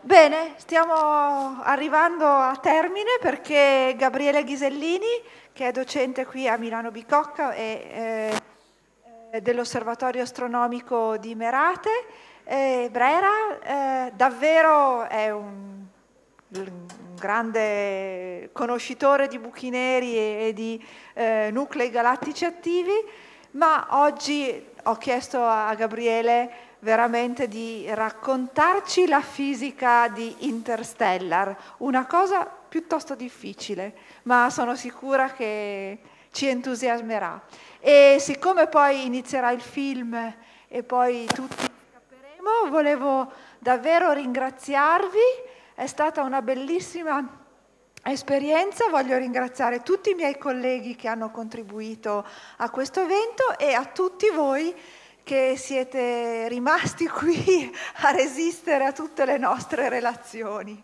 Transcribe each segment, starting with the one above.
Bene, stiamo arrivando a termine perché Gabriele Ghisellini, che è docente qui a Milano Bicocca e eh, dell'Osservatorio Astronomico di Merate, e Brera, eh, davvero è un, un, grande conoscitore di buchi neri e, e di eh, nuclei galattici attivi, ma oggi ho chiesto a Gabriele veramente di raccontarci la fisica di Interstellar, una cosa piuttosto difficile, ma sono sicura che ci entusiasmerà. E siccome poi inizierà il film e poi tutti capiremo, volevo davvero ringraziarvi, è stata una bellissima esperienza, voglio ringraziare tutti i miei colleghi che hanno contribuito a questo evento e a tutti voi che siete rimasti qui a resistere a tutte le nostre relazioni.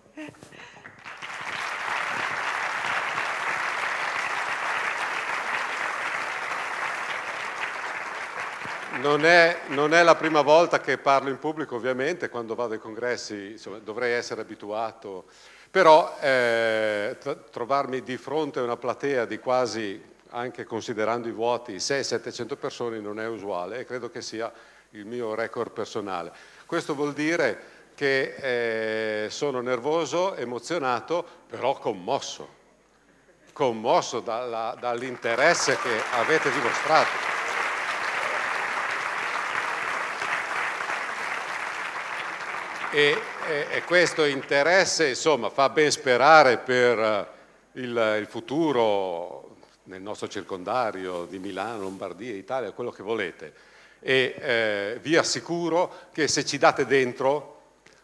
Non è, non è, la prima volta che parlo in pubblico, ovviamente, quando vado ai congressi insomma, dovrei essere abituato, però eh, trovarmi di fronte a una platea di quasi anche considerando i vuoti 600-700 persone non è usuale e credo che sia il mio record personale. Questo vuol dire che eh, sono nervoso, emozionato, però commosso, commosso dall'interesse che avete dimostrato. E, e, e, questo interesse insomma, fa ben sperare per eh, il, il futuro nel nostro circondario di Milano, Lombardia, Italia, quello che volete. E eh, vi assicuro che se ci date dentro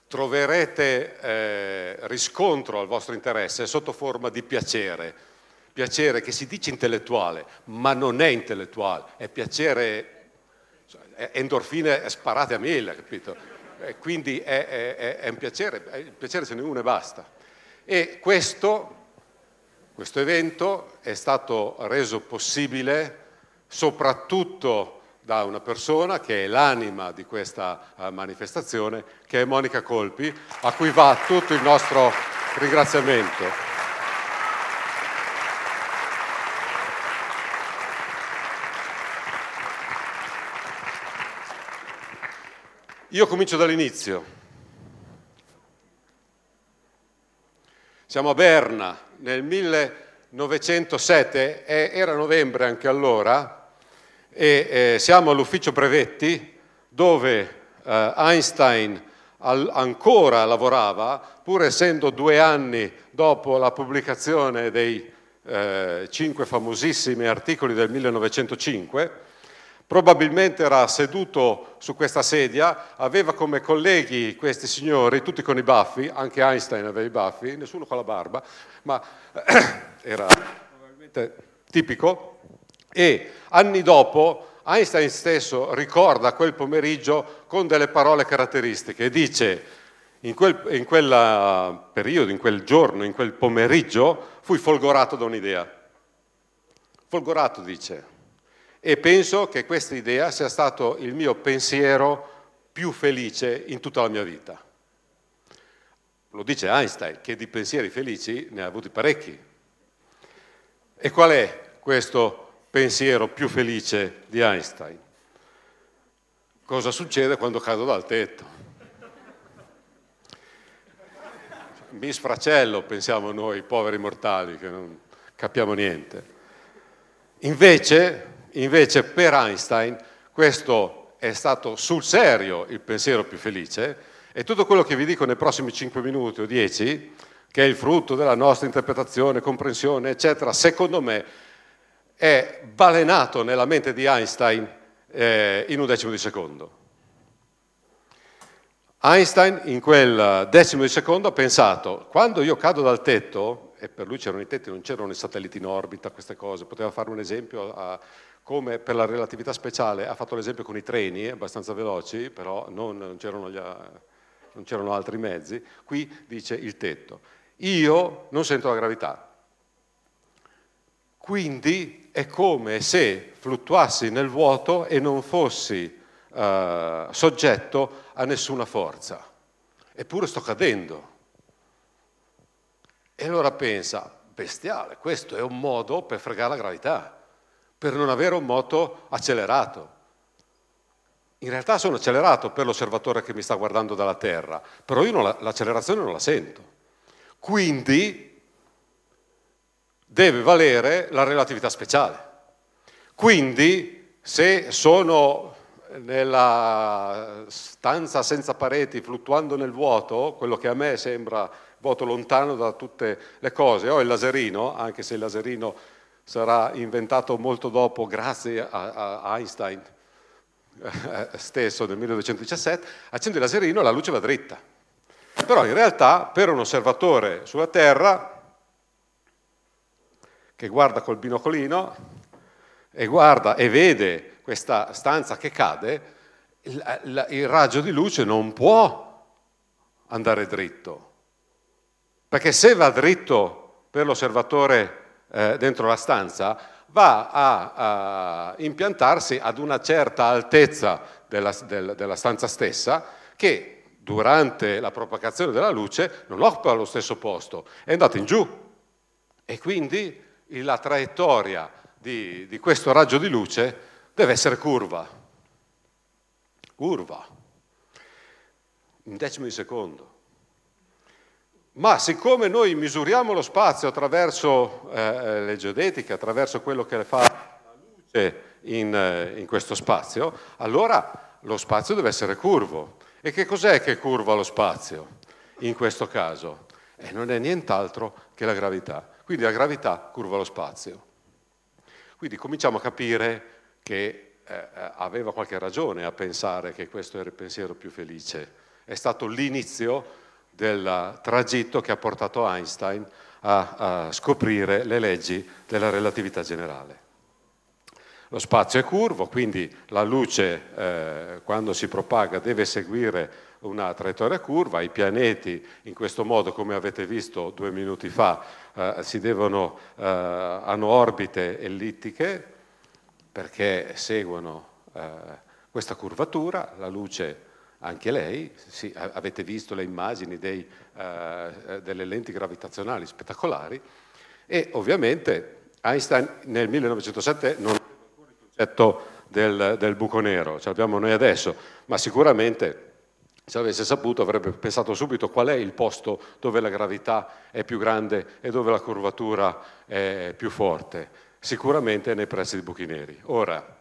troverete eh, riscontro al vostro interesse sotto forma di piacere. Piacere che si dice intellettuale, ma non è intellettuale, è piacere, cioè, è endorfine sparate a mille, capito? E quindi è, è, è, un piacere, il piacere ce n'è uno e basta. E questo questo evento è stato reso possibile soprattutto da una persona che è l'anima di questa eh, manifestazione, che è Monica Colpi, a cui va tutto il nostro ringraziamento. Io comincio dall'inizio. Siamo a Berna, nel 1907, eh, era novembre anche allora, e eh, siamo all'ufficio brevetti dove eh, Einstein al, ancora lavorava, pur essendo due anni dopo la pubblicazione dei eh, cinque famosissimi articoli del 1905, probabilmente era seduto su questa sedia, aveva come colleghi questi signori, tutti con i baffi, anche Einstein aveva i baffi, nessuno con la barba, ma era probabilmente tipico. E anni dopo Einstein stesso ricorda quel pomeriggio con delle parole caratteristiche e dice in quel in periodo, in quel giorno, in quel pomeriggio fui folgorato da un'idea. Folgorato dice, e penso che questa idea sia stato il mio pensiero più felice in tutta la mia vita. Lo dice Einstein, che di pensieri felici ne ha avuti parecchi. E qual è questo pensiero più felice di Einstein? Cosa succede quando cado dal tetto? Mi sfracello, pensiamo noi, poveri mortali, che non capiamo niente. Invece, invece per Einstein questo è stato sul serio il pensiero più felice, e tutto quello che vi dico nei prossimi 5 minuti o 10, che è il frutto della nostra interpretazione, comprensione, eccetera, secondo me è balenato nella mente di Einstein eh, in un decimo di secondo. Einstein in quel decimo di secondo ha pensato, quando io cado dal tetto, e per lui c'erano i tetti, non c'erano i satelliti in orbita, queste cose, poteva fare un esempio a, come per la relatività speciale, ha fatto l'esempio con i treni, abbastanza veloci, però non, non c'erano gli, non c'erano altri mezzi, qui dice il tetto. Io non sento la gravità. Quindi è come se fluttuassi nel vuoto e non fossi eh, soggetto a nessuna forza. Eppure sto cadendo. E allora pensa, bestiale, questo è un modo per fregare la gravità, per non avere un moto accelerato in realtà sono accelerato per l'osservatore che mi sta guardando dalla Terra, però io l'accelerazione non la sento. Quindi deve valere la relatività speciale. Quindi se sono nella stanza senza pareti, fluttuando nel vuoto, quello che a me sembra vuoto lontano da tutte le cose, ho il laserino, anche se il laserino sarà inventato molto dopo grazie a Einstein, stesso nel 1917, accende il laserino e la luce va dritta. Però in realtà per un osservatore sulla Terra, che guarda col binocolino e guarda e vede questa stanza che cade, il, il, il raggio di luce non può andare dritto. Perché se va dritto per l'osservatore eh, dentro la stanza, va a, a impiantarsi ad una certa altezza della, del, della stanza stessa che durante la propagazione della luce non occupa lo stesso posto, è andata in giù e quindi la traiettoria di, di questo raggio di luce deve essere curva, curva, un decimo di secondo. Ma siccome noi misuriamo lo spazio attraverso eh, eh le geodetiche, attraverso quello che fa la luce in, eh, in questo spazio, allora lo spazio deve essere curvo. E che cos'è che curva lo spazio in questo caso? E eh, non è nient'altro che la gravità. Quindi la gravità curva lo spazio. Quindi cominciamo a capire che eh, aveva qualche ragione a pensare che questo era il pensiero più felice. È stato l'inizio del tragitto che ha portato Einstein a, a scoprire le leggi della relatività generale. Lo spazio è curvo, quindi la luce eh, quando si propaga deve seguire una traiettoria curva, i pianeti in questo modo, come avete visto due minuti fa, eh, devono, eh, hanno orbite ellittiche perché seguono eh, questa curvatura, la luce anche lei, sì, avete visto le immagini dei, uh, delle lenti gravitazionali spettacolari e ovviamente Einstein nel 1907 non aveva ancora il concetto del, del buco nero, ce l'abbiamo noi adesso, ma sicuramente se avesse saputo avrebbe pensato subito qual è il posto dove la gravità è più grande e dove la curvatura è più forte, sicuramente nei pressi di buchi neri. Ora,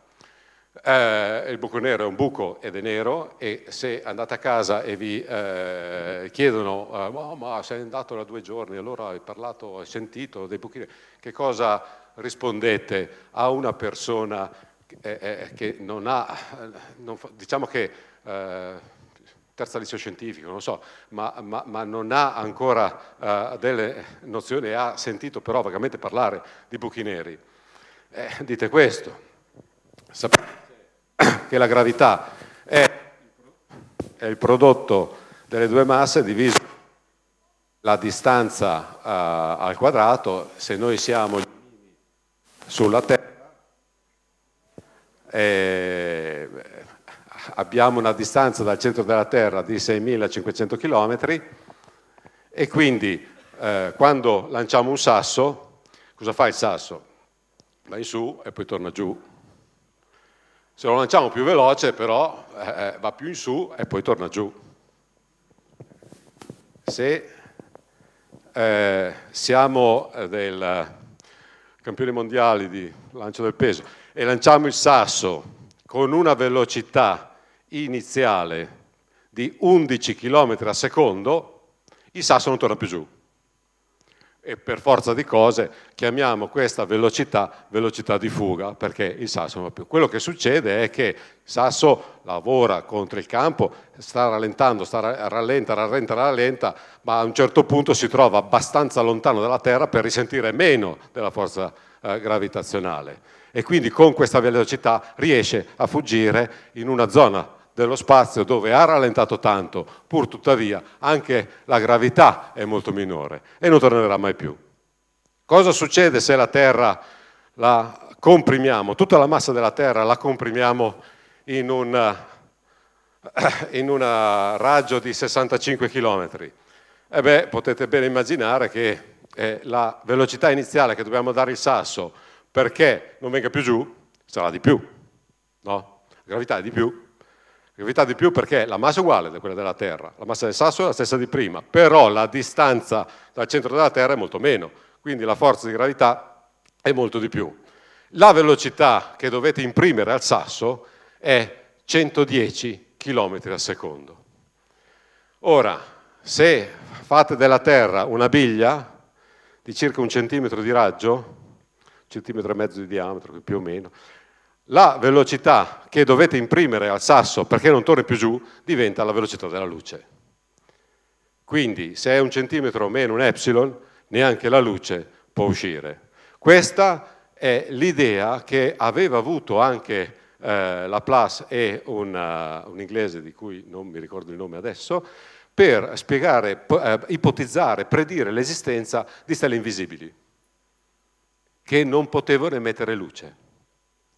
eh, il buco nero è un buco ed è nero e se andate a casa e vi eh, chiedono eh, oh, ma, sei andato da due giorni, allora hai parlato, hai sentito dei buchi neri, che cosa rispondete a una persona che, eh, eh, che non ha, non fa, diciamo che eh, terza liceo scientifico, non so, ma, ma, ma non ha ancora delle nozioni, ha sentito però vagamente parlare di buchi neri? dite questo. Sapete che la gravità è, è il prodotto delle due masse diviso la distanza uh, al quadrato, se noi siamo sulla Terra, eh, abbiamo una distanza dal centro della Terra di 6.500 km e quindi eh, quando lanciamo un sasso, cosa fa il sasso? Va in su e poi torna giù se lo lanciamo più veloce però eh, eh, va più in su e poi torna giù. Se eh, siamo eh, del campione mondiale di lancio del peso e lanciamo il sasso con una velocità iniziale di 11 km al secondo, il sasso non torna più giù e per forza di cose chiamiamo questa velocità velocità di fuga perché il sasso non va più. Quello che succede è che sasso lavora contro il campo, sta rallentando, sta rallenta, rallenta, rallenta, ma a un certo punto si trova abbastanza lontano dalla Terra per risentire meno della forza eh, gravitazionale e quindi con questa velocità riesce a fuggire in una zona dello spazio dove ha rallentato tanto, pur tuttavia anche la gravità è molto minore e non tornerà mai più. Cosa succede se la Terra la comprimiamo? Tutta la massa della Terra la comprimiamo in un eh, in un eh, raggio di 65 km. E beh, potete bene immaginare che eh, la velocità iniziale che dobbiamo dare il sasso perché non venga più giù sarà di più, no? La gravità è di più, Gravità di più perché la massa è uguale a quella della Terra, la massa del sasso è la stessa di prima, però la distanza dal centro della Terra è molto meno, quindi la forza di gravità è molto di più. La velocità che dovete imprimere al sasso è 110 km al secondo. Ora, se fate della Terra una biglia di circa un centimetro di raggio, centimetro e mezzo di diametro più o meno, la velocità che dovete imprimere al sasso perché non torni più giù diventa la velocità della luce. Quindi se è un centimetro meno un epsilon, neanche la luce può uscire. Questa è l'idea che aveva avuto anche eh, Laplace e un, uh, un inglese di cui non mi ricordo il nome adesso, per spiegare, eh, ipotizzare, predire l'esistenza di stelle invisibili, che non potevano emettere luce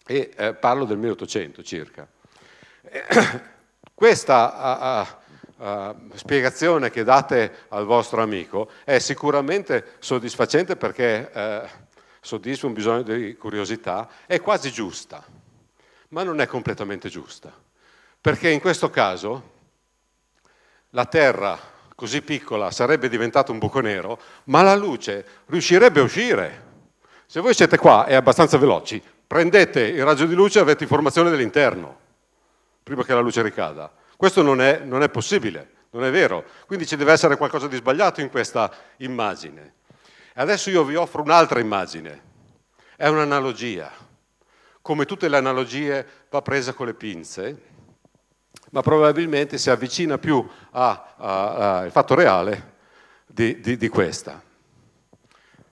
e eh, parlo del 1800 circa. Questa uh, uh, spiegazione che date al vostro amico è sicuramente soddisfacente perché uh, soddisfa un bisogno di curiosità, è quasi giusta, ma non è completamente giusta, perché in questo caso la Terra così piccola sarebbe diventata un buco nero, ma la luce riuscirebbe a uscire. Se voi siete qua e abbastanza veloci, prendete il raggio di luce e avete informazione dell'interno, prima che la luce ricada. Questo non è, non è possibile, non è vero. Quindi ci deve essere qualcosa di sbagliato in questa immagine. Adesso io vi offro un'altra immagine, è un'analogia. Come tutte le analogie va presa con le pinze, ma probabilmente si avvicina più al fatto reale di, di, di questa.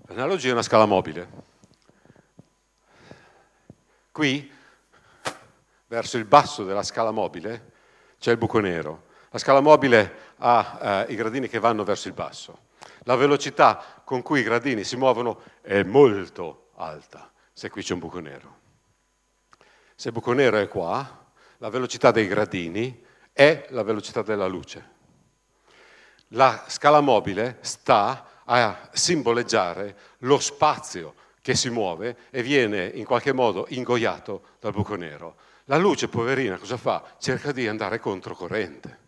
L'analogia è una scala mobile. Qui, verso il basso della scala mobile, c'è il buco nero. La scala mobile ha eh, i gradini che vanno verso il basso. La velocità con cui i gradini si muovono è molto alta se qui c'è un buco nero. Se il buco nero è qua, la velocità dei gradini è la velocità della luce. La scala mobile sta a simboleggiare lo spazio che si muove e viene in qualche modo ingoiato dal buco nero. La luce, poverina, cosa fa? Cerca di andare controcorrente.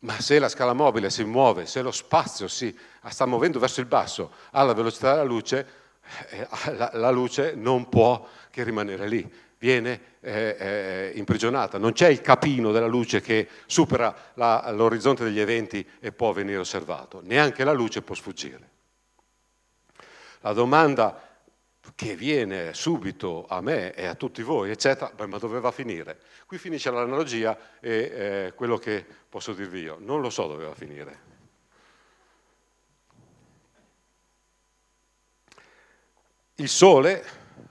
Ma se la scala mobile si muove, se lo spazio si ah, sta muovendo verso il basso alla velocità della luce, eh, eh, ah, la, luce non può che rimanere lì, viene eh, eh, imprigionata. Non c'è il capino della luce che supera la, l'orizzonte degli eventi e può venire osservato, neanche la luce può sfuggire. La domanda che viene subito a me e a tutti voi, eccetera, beh, ma doveva finire? Qui finisce l'analogia e eh, quello che posso dirvi io, non lo so doveva finire. Il Sole,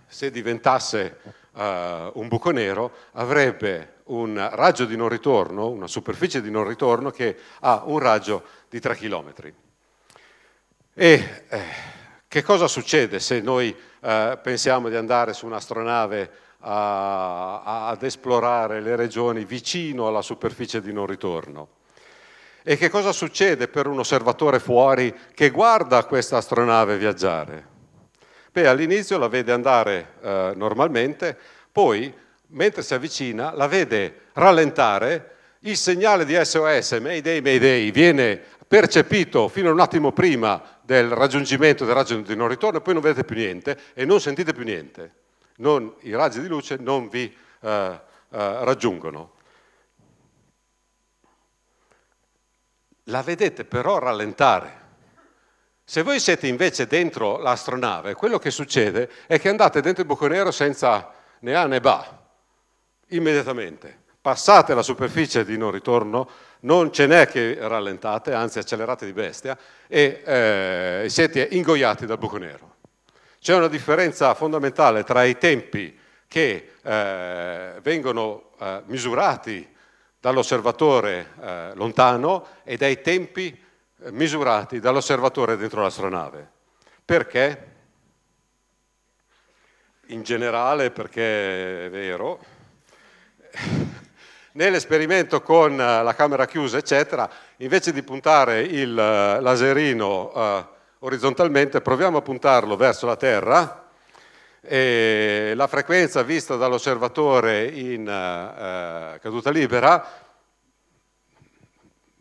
se diventasse uh, un buco nero, avrebbe un raggio di non ritorno, una superficie di non ritorno che ha un raggio di 3 km. E eh, che cosa succede se noi eh, pensiamo di andare su un'astronave a, a, ad esplorare le regioni vicino alla superficie di non ritorno? E che cosa succede per un osservatore fuori che guarda questa astronave viaggiare? Beh, all'inizio la vede andare eh, normalmente, poi mentre si avvicina la vede rallentare, il segnale di SOS, Mayday, Mayday, viene percepito fino a un attimo prima del raggiungimento del raggio di non ritorno e poi non vedete più niente e non sentite più niente. Non, I raggi di luce non vi eh, eh, raggiungono. La vedete però rallentare. Se voi siete invece dentro l'astronave, quello che succede è che andate dentro il buco nero senza né A né ba, immediatamente passate la superficie di non ritorno, non ce n'è che rallentate, anzi accelerate di bestia, e eh, siete ingoiati dal buco nero. C'è una differenza fondamentale tra i tempi che eh, vengono eh, misurati dall'osservatore eh, lontano e dai tempi eh, misurati dall'osservatore dentro l'astronave. Perché? In generale perché è vero, Nell'esperimento con eh, la camera chiusa, eccetera, invece di puntare il eh, laserino eh, orizzontalmente, proviamo a puntarlo verso la Terra. E la frequenza vista dall'osservatore in eh, eh, caduta libera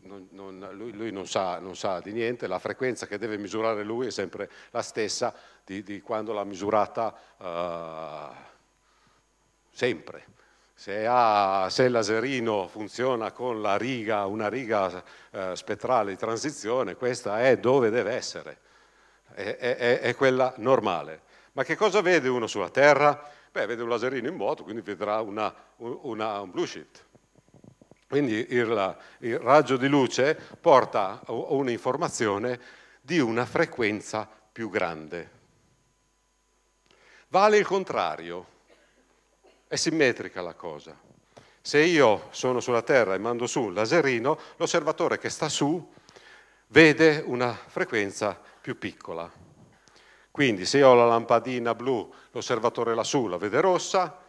non, non, lui, lui non, sa, non, sa, di niente, la frequenza che deve misurare lui è sempre la stessa di, di quando l'ha misurata uh, sempre. Se, ha, se l'aserino funziona con la riga, una riga eh, spettrale di transizione, questa è dove deve essere, è, è, è quella normale. Ma che cosa vede uno sulla Terra? Beh, vede un laserino in moto, quindi vedrà una, una, un blue sheet. Quindi il, il raggio di luce porta un'informazione di una frequenza più grande. Vale il contrario. È simmetrica la cosa. Se io sono sulla Terra e mando su un laserino, l'osservatore che sta su vede una frequenza più piccola. Quindi se io ho la lampadina blu, l'osservatore lassù la vede rossa,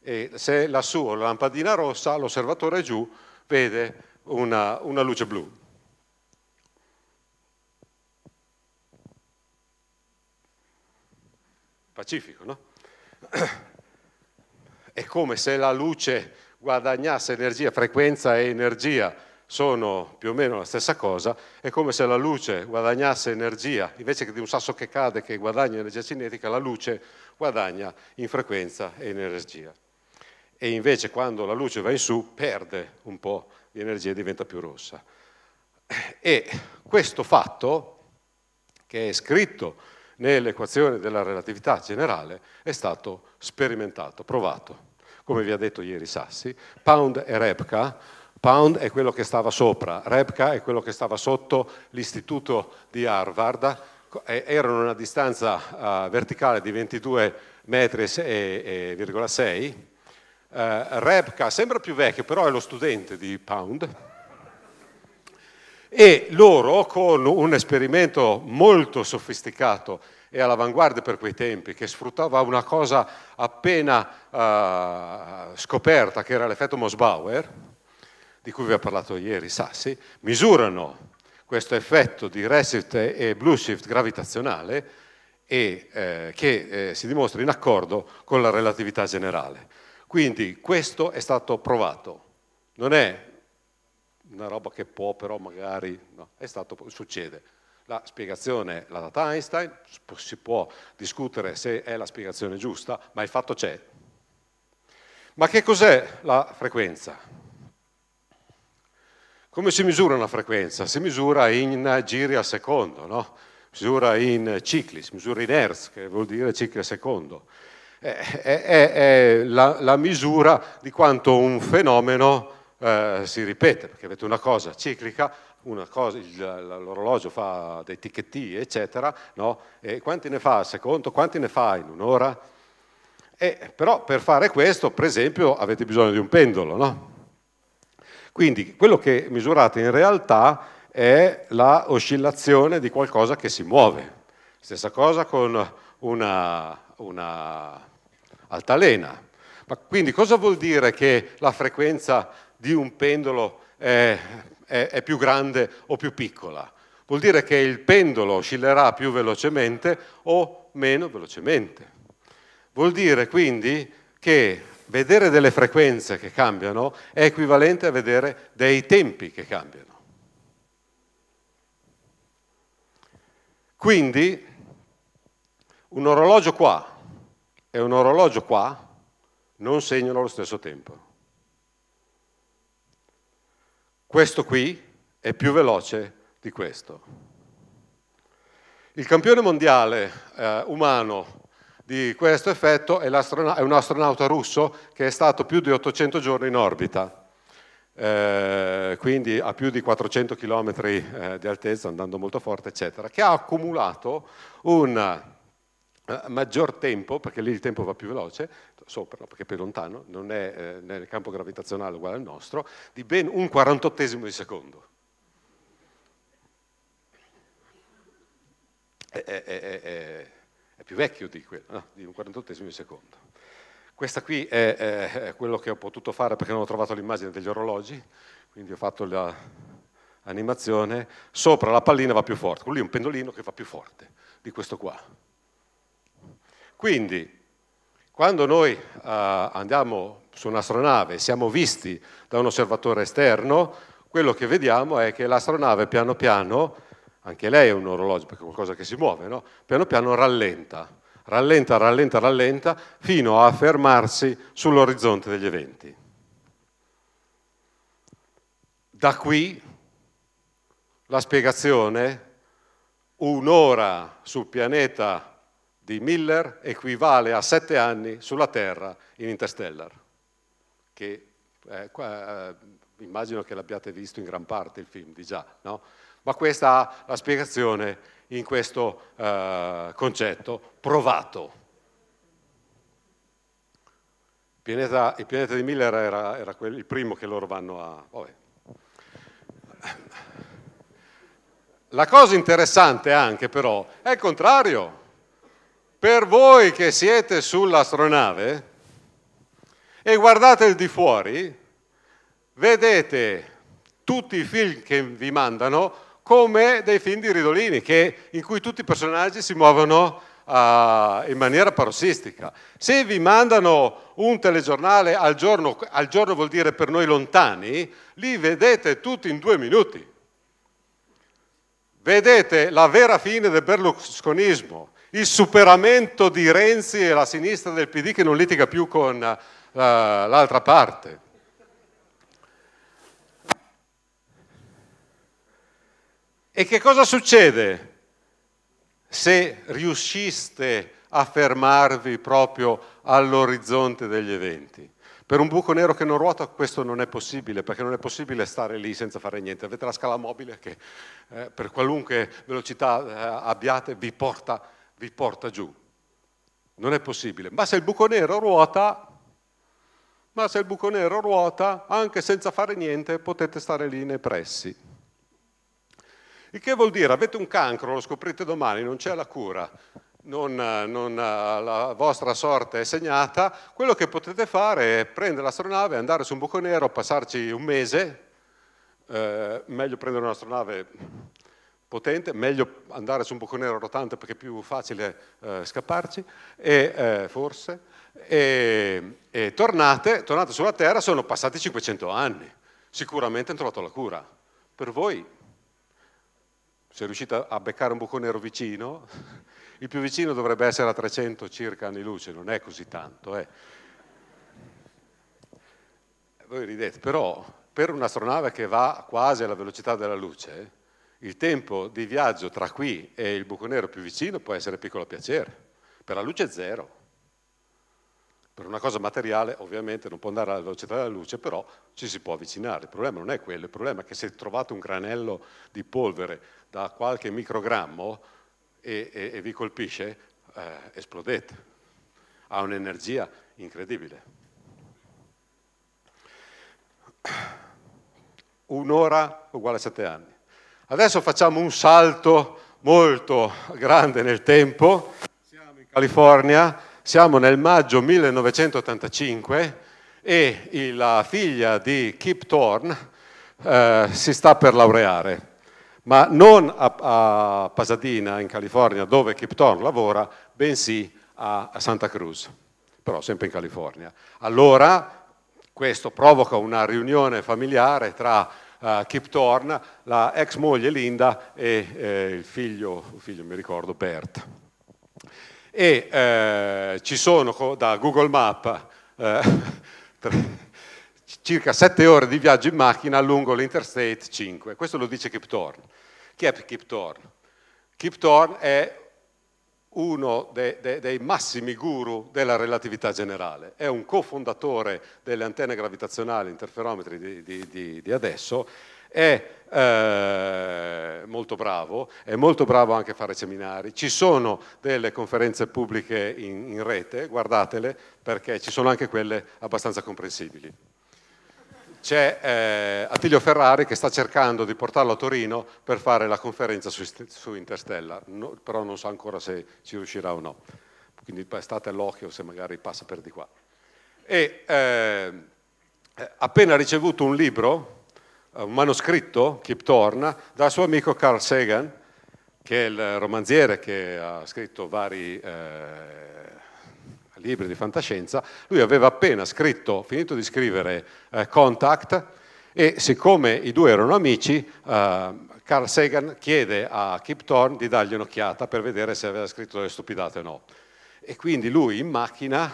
e se lassù ho la lampadina rossa, l'osservatore giù vede una, una luce blu. Pacifico, no? È come se la luce guadagnasse energia, frequenza e energia sono più o meno la stessa cosa, è come se la luce guadagnasse energia, invece che di un sasso che cade che guadagna energia cinetica, la luce guadagna in frequenza e in energia. E invece quando la luce va in su perde un po' di energia e diventa più rossa. E questo fatto, che è scritto nell'equazione della relatività generale, è stato sperimentato, provato come vi ha detto ieri Sassi, Pound e Repka, Pound è quello che stava sopra, Repka è quello che stava sotto l'istituto di Harvard, erano a una distanza uh, verticale di 22 metri e, e, 6. Uh, eh, Repka sembra più vecchio, però è lo studente di Pound. E loro, con un esperimento molto sofisticato e all'avanguardia per quei tempi, che sfruttava una cosa appena uh, scoperta, che era l'effetto Mosbauer, di cui vi ha parlato ieri Sassi, misurano questo effetto di reshift e blue shift gravitazionale e, eh, che eh, si dimostra in accordo con la relatività generale. Quindi questo è stato provato, non è una roba che può però magari, no, è stato, succede. La spiegazione l'ha data Einstein, si può discutere se è la spiegazione giusta, ma il fatto c'è. Ma che cos'è la frequenza? Come si misura una frequenza? Si misura in giri al secondo, no? misura in cicli, si misura in hertz, che vuol dire cicli al secondo. È, è, è la, la, misura di quanto un fenomeno eh, si ripete, perché avete una cosa ciclica, l'orologio fa dei ticchetti, eccetera, no? e quanti ne fa al secondo, quanti ne fa in un'ora? E, però per fare questo, per esempio, avete bisogno di un pendolo, no? Quindi quello che misurate in realtà è la oscillazione di qualcosa che si muove. Stessa cosa con una, una altalena. Ma quindi cosa vuol dire che la frequenza di un pendolo è è, è più grande o più piccola. Vuol dire che il pendolo oscillerà più velocemente o meno velocemente. Vuol dire quindi che vedere delle frequenze che cambiano è equivalente a vedere dei tempi che cambiano. Quindi un orologio qua e un orologio qua non segnano lo stesso tempo. Questo qui è più veloce di questo. Il campione mondiale eh, umano di questo effetto è, è, un astronauta russo che è stato più di 800 giorni in orbita, eh, quindi a più di 400 km eh, di altezza, andando molto forte, eccetera, che ha accumulato un eh, maggior tempo, perché lì il tempo va più veloce, sopra, perché è più lontano, non è eh, nel campo gravitazionale uguale al nostro, di ben un quarantottesimo di secondo. È, è, è, è più vecchio di quello, no, di un quarantottesimo di secondo. Questa qui è, quello che ho potuto fare perché non ho trovato l'immagine degli orologi, quindi ho fatto l'animazione, la sopra la pallina va più forte, quello lì è un pendolino che va più forte di questo qua. Quindi quando noi eh, andiamo su un'astronave e siamo visti da un osservatore esterno, quello che vediamo è che l'astronave piano piano, anche lei è un orologio perché è qualcosa che si muove, no? piano piano rallenta, rallenta, rallenta, rallenta, fino a fermarsi sull'orizzonte degli eventi. Da qui la spiegazione, un'ora sul pianeta di Miller equivale a sette anni sulla Terra in Interstellar, che eh, qua, eh, immagino che l'abbiate visto in gran parte il film di già, no? ma questa ha la spiegazione in questo eh, concetto provato. Il pianeta, il pianeta di Miller era, era quel, il primo che loro vanno a... Vabbè. La cosa interessante anche però è il contrario per voi che siete sull'astronave e guardate il di fuori, vedete tutti i film che vi mandano come dei film di Ridolini, che, in cui tutti i personaggi si muovono uh, in maniera parossistica. Se vi mandano un telegiornale al giorno, al giorno vuol dire per noi lontani, li vedete tutti in due minuti. Vedete la vera fine del berlusconismo, il superamento di Renzi e la sinistra del PD che non litiga più con uh, l'altra parte. E che cosa succede se riusciste a fermarvi proprio all'orizzonte degli eventi? Per un buco nero che non ruota questo non è possibile, perché non è possibile stare lì senza fare niente. Avete la scala mobile che eh, per qualunque velocità eh, abbiate vi porta vi porta giù. Non è possibile. Ma se il buco nero ruota, ma se il buco nero ruota, anche senza fare niente, potete stare lì nei pressi. Il che vuol dire, avete un cancro, lo scoprite domani, non c'è la cura, non, non, eh, la vostra sorte è segnata, quello che potete fare è prendere l'astronave, andare su un buco nero, passarci un mese, eh, meglio prendere un'astronave potente, meglio andare su un buco nero rotante perché è più facile eh, scapparci, e, eh, forse, e, e tornate, tornate sulla Terra, sono passati 500 anni, sicuramente hanno trovato la cura. Per voi, se riuscite a beccare un buco nero vicino, il più vicino dovrebbe essere a 300 circa anni luce, non è così tanto. Eh. Voi ridete, però per un'astronave che va quasi alla velocità della luce, il tempo di viaggio tra qui e il buco nero più vicino può essere piccolo piacere, per la luce è zero. Per una cosa materiale ovviamente non può andare alla velocità della luce, però ci si può avvicinare. Il problema non è quello, il problema è che se trovate un granello di polvere da qualche microgrammo e, e, e vi colpisce, eh, esplodete. Ha un'energia incredibile. Un'ora uguale a sette anni. Adesso facciamo un salto molto grande nel tempo. Siamo in California, siamo nel maggio 1985 e la figlia di Kip Thorne eh, si sta per laureare, ma non a, a, Pasadena, in California, dove Kip Thorne lavora, bensì a, a Santa Cruz, però sempre in California. Allora questo provoca una riunione familiare tra uh, Kip Thorne, la ex moglie Linda e eh, il figlio, figlio, mi ricordo, Bert. E eh, ci sono da Google Map eh, tre, circa sette ore di viaggio in macchina lungo l'Interstate 5. Questo lo dice Kip Thorne. Chi è Kip Thorne? Kip Thorne è uno de, de, dei massimi guru della relatività generale, è un cofondatore delle antenne gravitazionali interferometri di, di, di, di adesso, è eh, molto bravo, è molto bravo anche a fare seminari, ci sono delle conferenze pubbliche in, in rete, guardatele perché ci sono anche quelle abbastanza comprensibili c'è eh, Attilio Ferrari che sta cercando di portarlo a Torino per fare la conferenza su, su Interstellar, no, però non so ancora se ci riuscirà o no, quindi state all'occhio se magari passa per di qua. E eh, eh appena ricevuto un libro, eh, un manoscritto, Kip Torna, dal suo amico Carl Sagan, che è il romanziere che ha scritto vari... Eh, libri di fantascienza, lui aveva appena scritto, finito di scrivere eh, Contact e siccome i due erano amici, eh, Carl Sagan chiede a Kip Thorne di dargli un'occhiata per vedere se aveva scritto delle stupidate o no. E quindi lui in macchina,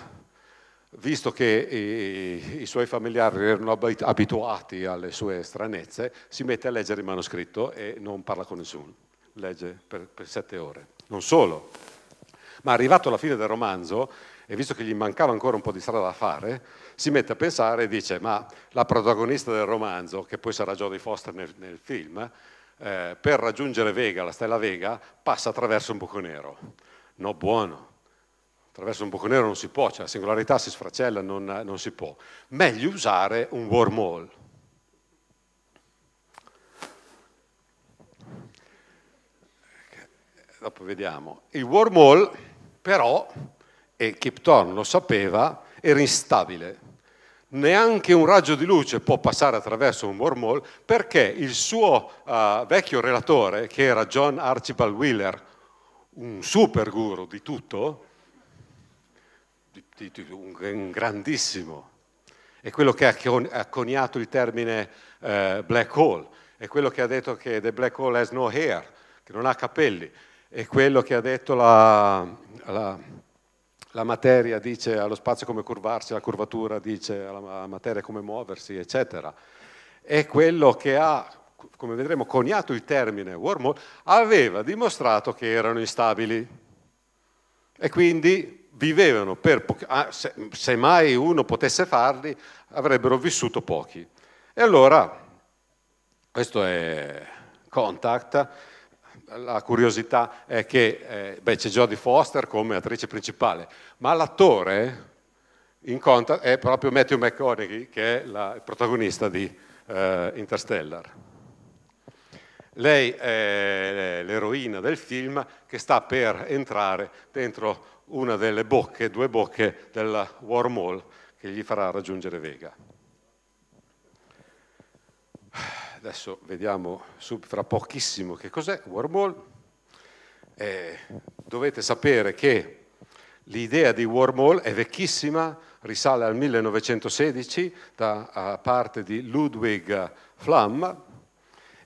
visto che i, i suoi familiari erano abituati alle sue stranezze, si mette a leggere il manoscritto e non parla con nessuno, legge per, per sette ore. Non solo, ma arrivato alla fine del romanzo, e visto che gli mancava ancora un po' di strada da fare, si mette a pensare e dice ma la protagonista del romanzo, che poi sarà Jodie Foster nel, nel film, eh, per raggiungere Vega, la stella Vega, passa attraverso un buco nero. No buono, attraverso un buco nero non si può, cioè la singolarità si sfracella, non, non si può. Meglio usare un wormhole. Dopo vediamo. Il wormhole però e Kip Thorne lo sapeva, era instabile. Neanche un raggio di luce può passare attraverso un wormhole perché il suo uh, vecchio relatore, che era John Archibald Wheeler, un super guru di tutto, di, di, un, un grandissimo, è quello che ha, ha coniato il termine uh, black hole, è quello che ha detto che the black hole has no hair, che non ha capelli, è quello che ha detto la, la la materia dice allo spazio come curvarsi, la curvatura dice alla materia come muoversi, eccetera. E quello che ha, come vedremo, coniato il termine wormhole, aveva dimostrato che erano instabili e quindi vivevano per pochi, ah, se, se mai uno potesse farli, avrebbero vissuto pochi. E allora, questo è Contact, la curiosità è che eh, beh, c'è Jodie Foster come attrice principale, ma l'attore in conta, è proprio Matthew McConaughey che è la, il protagonista di eh, Interstellar. Lei è eh, l'eroina del film che sta per entrare dentro una delle bocche, due bocche della wormhole che gli farà raggiungere Vega. adesso vediamo sub, fra pochissimo che cos'è wormhole. Eh, dovete sapere che l'idea di wormhole è vecchissima, risale al 1916 da parte di Ludwig Flamm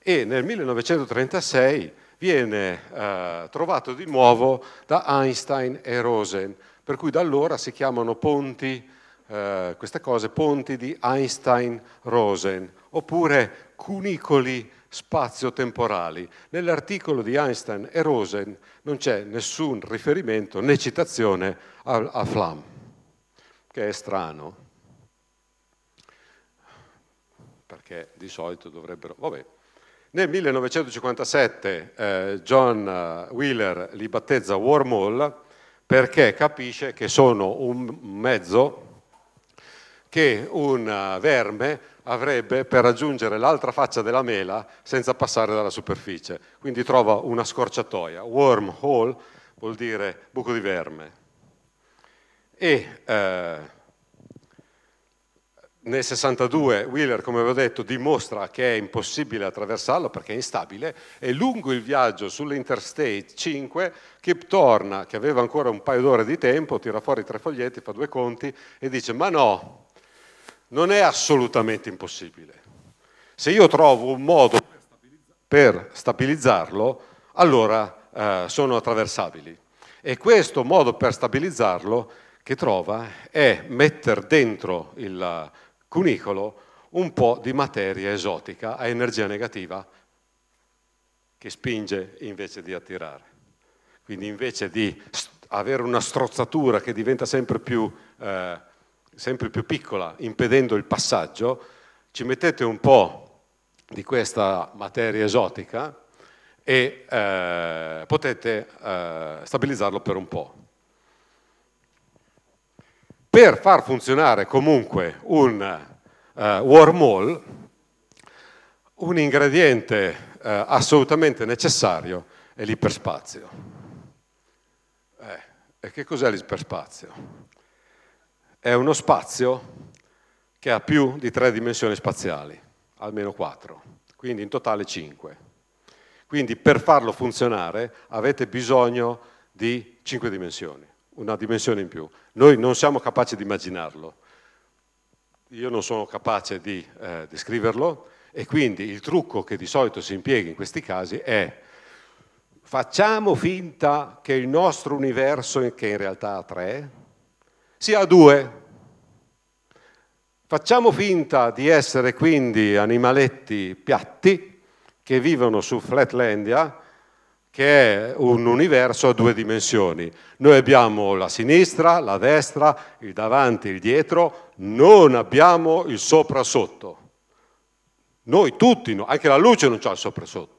e nel 1936 viene eh, trovato di nuovo da Einstein e Rosen, per cui da allora si chiamano ponti eh, queste cose ponti di Einstein-Rosen oppure cunicoli spazio-temporali. Nell'articolo di Einstein e Rosen non c'è nessun riferimento né citazione a, a Flam, che è strano, perché di solito dovrebbero... Vabbè. Nel 1957 eh, John Wheeler li battezza wormhole perché capisce che sono un mezzo che un eh, verme avrebbe per raggiungere l'altra faccia della mela senza passare dalla superficie. Quindi trova una scorciatoia. Wormhole vuol dire buco di verme. E eh, nel 62 Wheeler, come vi ho detto, dimostra che è impossibile attraversarlo perché è instabile e lungo il viaggio sull'Interstate 5 Kip torna, che aveva ancora un paio d'ore di tempo, tira fuori tre foglietti, fa due conti e dice ma no, non è assolutamente impossibile. Se io trovo un modo per stabilizzarlo, allora eh, sono attraversabili. E questo modo per stabilizzarlo che trova è mettere dentro il cunicolo un po' di materia esotica a energia negativa che spinge invece di attirare. Quindi invece di avere una strozzatura che diventa sempre più eh, sempre più piccola, impedendo il passaggio, ci mettete un po' di questa materia esotica e eh, potete eh, stabilizzarlo per un po'. Per far funzionare comunque un eh, wormhole, un ingrediente eh, assolutamente necessario è l'iperspazio. Eh, e che cos'è l'iperspazio? è uno spazio che ha più di tre dimensioni spaziali, almeno quattro, quindi in totale cinque. Quindi per farlo funzionare avete bisogno di cinque dimensioni, una dimensione in più. Noi non siamo capaci di immaginarlo, io non sono capace di eh, descriverlo e quindi il trucco che di solito si impiega in questi casi è facciamo finta che il nostro universo, che in realtà ha tre, sia a due. Facciamo finta di essere quindi animaletti piatti che vivono su Flatlandia, che è un universo a due dimensioni. Noi abbiamo la sinistra, la destra, il davanti, il dietro, non abbiamo il sopra sotto. Noi tutti, anche la luce non ha il sopra sotto.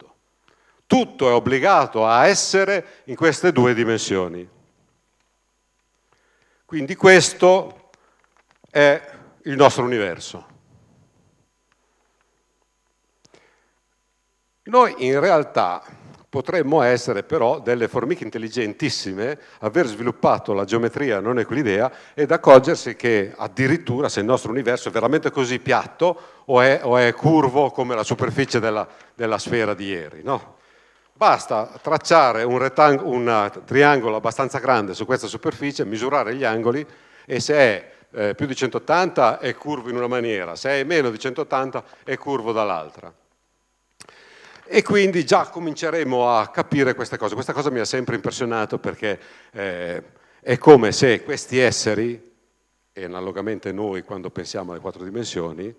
Tutto è obbligato a essere in queste due dimensioni. Quindi questo è il nostro universo. Noi in realtà potremmo essere però delle formiche intelligentissime, aver sviluppato la geometria non euclidea ed accorgersi che addirittura se il nostro universo è veramente così piatto o è, o è curvo come la superficie della, della sfera di ieri. No? Basta tracciare un, un, eh, triangolo abbastanza grande su questa superficie, misurare gli angoli e se è eh, più di 180 è curvo in una maniera, se è meno di 180 è curvo dall'altra. E quindi già cominceremo a capire queste cose. Questa cosa mi ha sempre impressionato perché eh, è come se questi esseri, e analogamente noi quando pensiamo alle quattro dimensioni,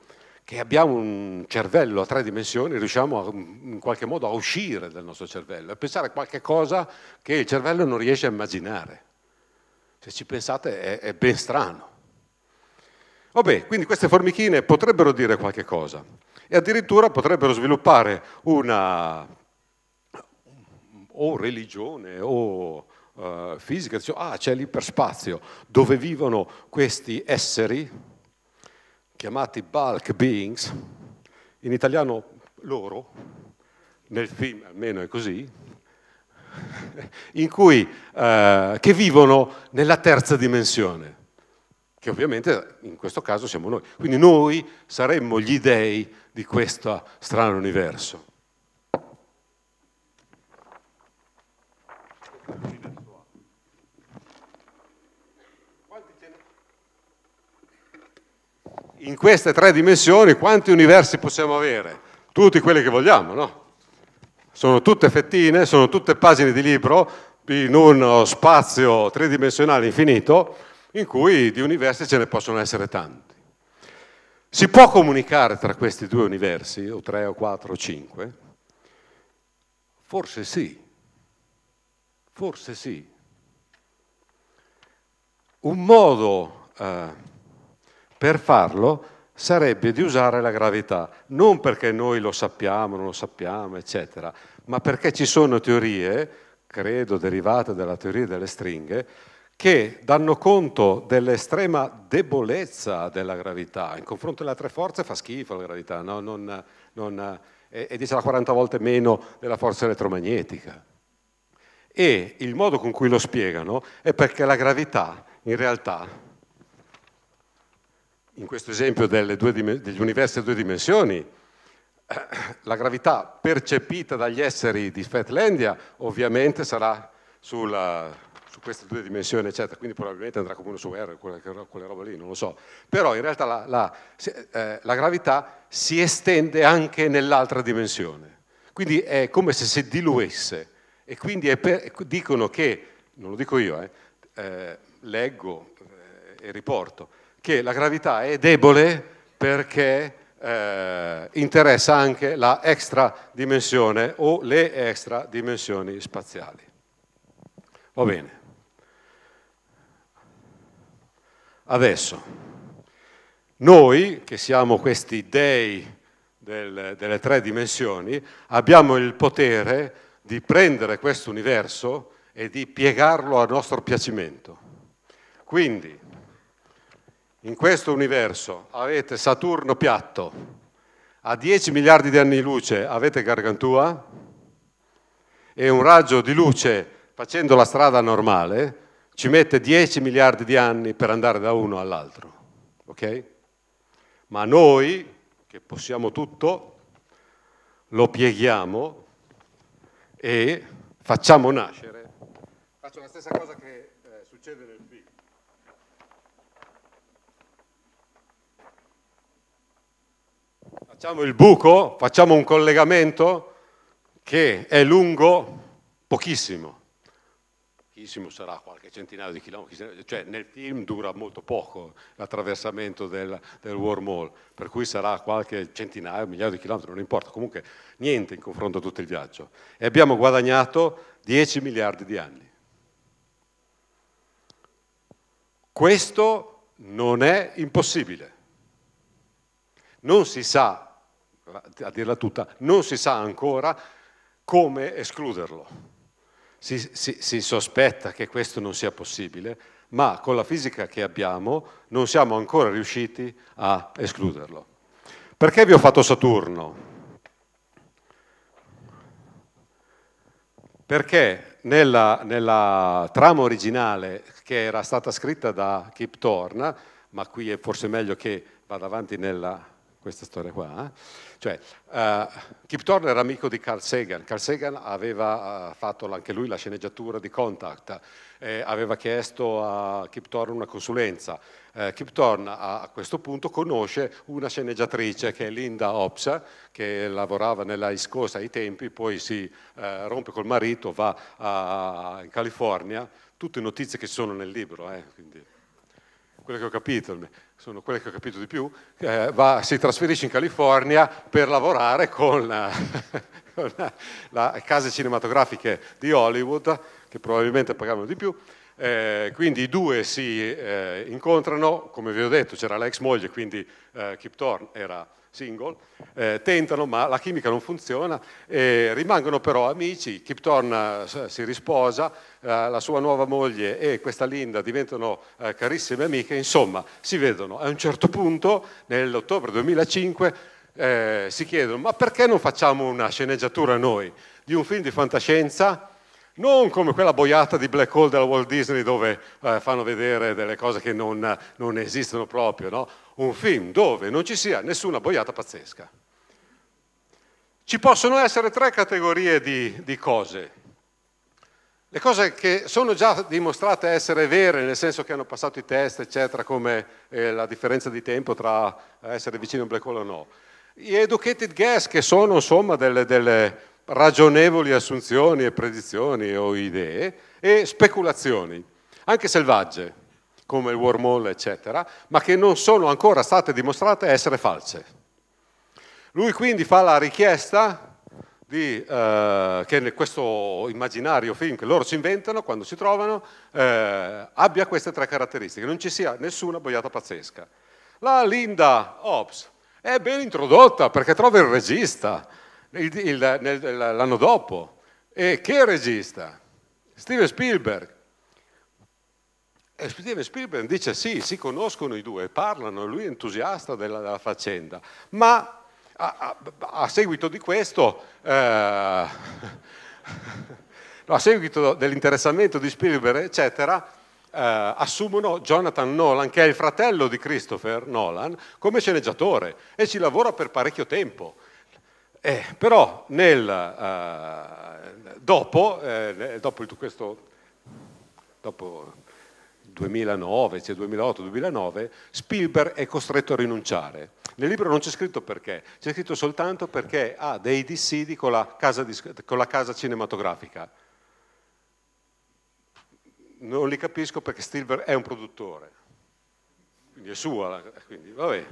che abbiamo un cervello a tre dimensioni, riusciamo a, in qualche modo a uscire dal nostro cervello, e pensare a qualche cosa che il cervello non riesce a immaginare. Se ci pensate è, è ben strano. Vabbè, quindi queste formichine potrebbero dire qualche cosa e addirittura potrebbero sviluppare una o religione o uh, fisica, diciamo, ah c'è l'iperspazio dove vivono questi esseri chiamati bulk beings, in italiano loro, nel film almeno è così, cui, eh, che vivono nella terza dimensione, che ovviamente in questo caso siamo noi. Quindi noi saremmo gli dei di questo strano universo. in queste tre dimensioni quanti universi possiamo avere? Tutti quelli che vogliamo, no? Sono tutte fettine, sono tutte pagine di libro in uno spazio tridimensionale infinito in cui di universi ce ne possono essere tanti. Si può comunicare tra questi due universi, o tre o quattro o cinque? Forse sì, forse sì. Un modo... Eh, per farlo sarebbe di usare la gravità, non perché noi lo sappiamo, non lo sappiamo, eccetera, ma perché ci sono teorie, credo derivate dalla teoria delle stringhe, che danno conto dell'estrema debolezza della gravità. In confronto alle altre forze fa schifo la gravità, no? non, non, è, è 40 volte meno della forza elettromagnetica. E il modo con cui lo spiegano è perché la gravità in realtà in questo esempio due, degli universi a due dimensioni, eh, la gravità percepita dagli esseri di Svetlandia ovviamente sarà sulla, su queste due dimensioni, eccetera, quindi probabilmente andrà come su R, quella, quelle robe lì, non lo so. Però in realtà la, la, eh, la gravità si estende anche nell'altra dimensione, quindi è come se si diluesse. e quindi per, dicono che, non lo dico io, eh, eh, leggo eh, e riporto, che la gravità è debole perché eh, interessa anche la extradimensione o le extradimensioni spaziali. Va bene. Adesso, noi che siamo questi dei del, delle tre dimensioni, abbiamo il potere di prendere questo universo e di piegarlo a nostro piacimento. Quindi, in questo universo avete Saturno piatto, a 10 miliardi di anni luce avete Gargantua e un raggio di luce facendo la strada normale ci mette 10 miliardi di anni per andare da uno all'altro. Ok? Ma noi, che possiamo tutto, lo pieghiamo e facciamo nascere. Faccio la stessa cosa che eh, succede nel film. facciamo il buco, facciamo un collegamento che è lungo pochissimo, pochissimo sarà qualche centinaio di chilometri, cioè nel film dura molto poco l'attraversamento del, del warm wall, per cui sarà qualche centinaio, migliaio di chilometri, non importa, comunque niente in confronto a tutto il viaggio. E abbiamo guadagnato 10 miliardi di anni. Questo non è impossibile. Non si sa a dirla tutta, non si sa ancora come escluderlo. Si, si, si sospetta che questo non sia possibile, ma con la fisica che abbiamo non siamo ancora riusciti a escluderlo. Perché vi ho fatto Saturno? Perché nella, nella, trama originale che era stata scritta da Kip Thorne, ma qui è forse meglio che vada avanti nella questa storia qua. Eh. Cioè, uh, Kip Thorne era amico di Carl Sagan, Carl Sagan aveva eh, fatto anche lui la sceneggiatura di Contact, eh, aveva chiesto a Kip Thorne una consulenza. Eh, Kip Thorne a, a, questo punto conosce una sceneggiatrice che è Linda Opsa, che lavorava nella East ai tempi, poi si eh, rompe col marito, va a, in California, tutte notizie che ci sono nel libro, quindi, quello che ho capito sono quelle che ho capito di più, eh, va, si trasferisce in California per lavorare con, eh, le eh, case cinematografiche di Hollywood, che probabilmente pagavano di più, eh, quindi i due si eh, incontrano, come vi ho detto c'era l'ex moglie, quindi eh, Kip Thorne era single, eh, tentano ma la chimica non funziona, eh, rimangono però amici, Kip torna, eh, si risposa, eh, la sua nuova moglie e questa Linda diventano eh, carissime amiche, insomma si vedono. A un certo punto, nell'ottobre 2005, eh, si chiedono ma perché non facciamo una sceneggiatura noi di un film di fantascienza? non come quella boiata di Black Hole della Walt Disney dove eh, fanno vedere delle cose che non, non esistono proprio, no? un film dove non ci sia nessuna boiata pazzesca. Ci possono essere tre categorie di, di cose. Le cose che sono già dimostrate essere vere, nel senso che hanno passato i test, eccetera, come eh, la differenza di tempo tra essere vicino a un black hole o no. Gli educated guess, che sono insomma delle, delle ragionevoli assunzioni e predizioni o idee, e speculazioni, anche selvagge come il wormhole, eccetera, ma che non sono ancora state dimostrate essere false. Lui quindi fa la richiesta di, eh, che questo immaginario film che loro si inventano quando si trovano eh, abbia queste tre caratteristiche, non ci sia nessuna boiata pazzesca. La Linda Hobbs è ben introdotta perché trova il regista l'anno dopo. E che regista? Steven Spielberg e eh, Steven Spielberg dice sì, si conoscono i due, parlano, lui è entusiasta della, della faccenda, ma a, a, a, seguito di questo, eh, a seguito dell'interessamento di Spielberg, eccetera, eh, assumono Jonathan Nolan, che è il fratello di Christopher Nolan, come sceneggiatore e ci lavora per parecchio tempo. Eh, però nel, eh, dopo, eh, dopo questo... Dopo, 2009, cioè 2008-2009, Spielberg è costretto a rinunciare. Nel libro non c'è scritto perché, c'è scritto soltanto perché ha dei dissidi con la casa, con la casa cinematografica. Non li capisco perché Spielberg è un produttore, quindi è sua, quindi vabbè.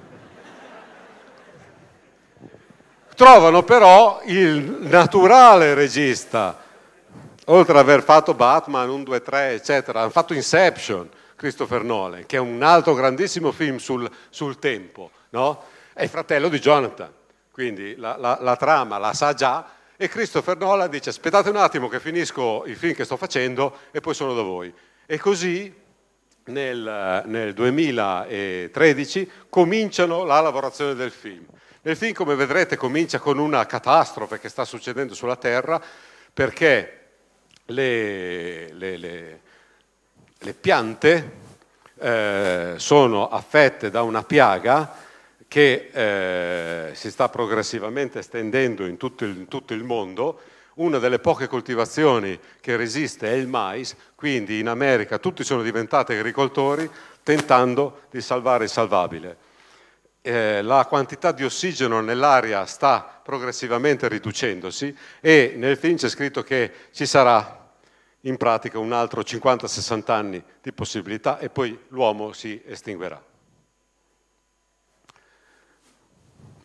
Trovano però il naturale regista oltre ad aver fatto Batman, 1, 2, 3, eccetera, hanno fatto Inception, Christopher Nolan, che è un altro grandissimo film sul, sul tempo, no? È il fratello di Jonathan, quindi la, la, la trama la sa già e Christopher Nolan dice aspettate un attimo che finisco il film che sto facendo e poi sono da voi. E così nel, nel 2013 cominciano la lavorazione del film. Nel film, come vedrete, comincia con una catastrofe che sta succedendo sulla Terra perché le, le, le, le piante eh, sono affette da una piaga che eh, si sta progressivamente estendendo in tutto, il, in tutto, il, mondo. Una delle poche coltivazioni che resiste è il mais, quindi in America tutti sono diventati agricoltori tentando di salvare il salvabile eh, la quantità di ossigeno nell'aria sta progressivamente riducendosi e nel film c'è scritto che ci sarà in pratica un altro 50-60 anni di possibilità e poi l'uomo si estinguerà.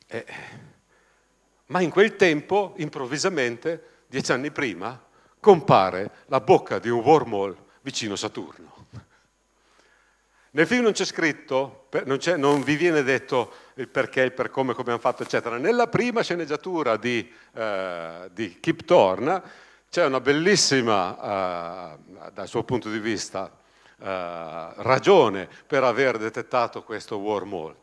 Eh, ma in quel tempo, improvvisamente, dieci anni prima, compare la bocca di un wormhole vicino Saturno. Nel film non c'è scritto, non, c'è, non, vi viene detto il perché, il per come, come hanno fatto, eccetera. Nella prima sceneggiatura di, eh, di Kip Thorne c'è una bellissima, eh, dal suo punto di vista, eh, ragione per aver detettato questo wormhole.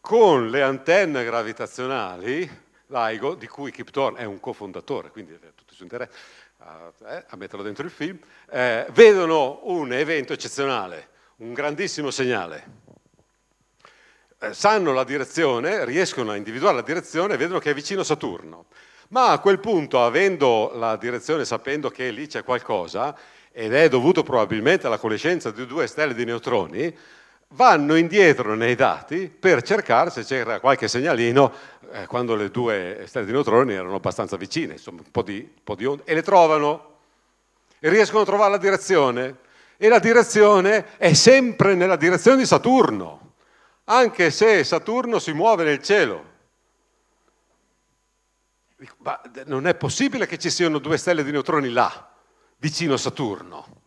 Con le antenne gravitazionali, LIGO, di cui Kip Thorne è un cofondatore, quindi ha tutto il suo interesse a, eh, a metterlo dentro il film, eh, vedono un evento eccezionale un grandissimo segnale. Eh, sanno la direzione, riescono a individuare la direzione e vedono che è vicino Saturno. Ma a quel punto, avendo la direzione, sapendo che lì c'è qualcosa, ed è dovuto probabilmente alla conoscenza di due stelle di neutroni, vanno indietro nei dati per cercare se c'era qualche segnalino eh, quando le due stelle di neutroni erano abbastanza vicine, insomma un po' di, un po di onda, e le trovano e riescono a trovare la direzione e la direzione è sempre nella direzione di Saturno, anche se Saturno si muove nel cielo. Ma non è possibile che ci siano due stelle di neutroni là, vicino a Saturno.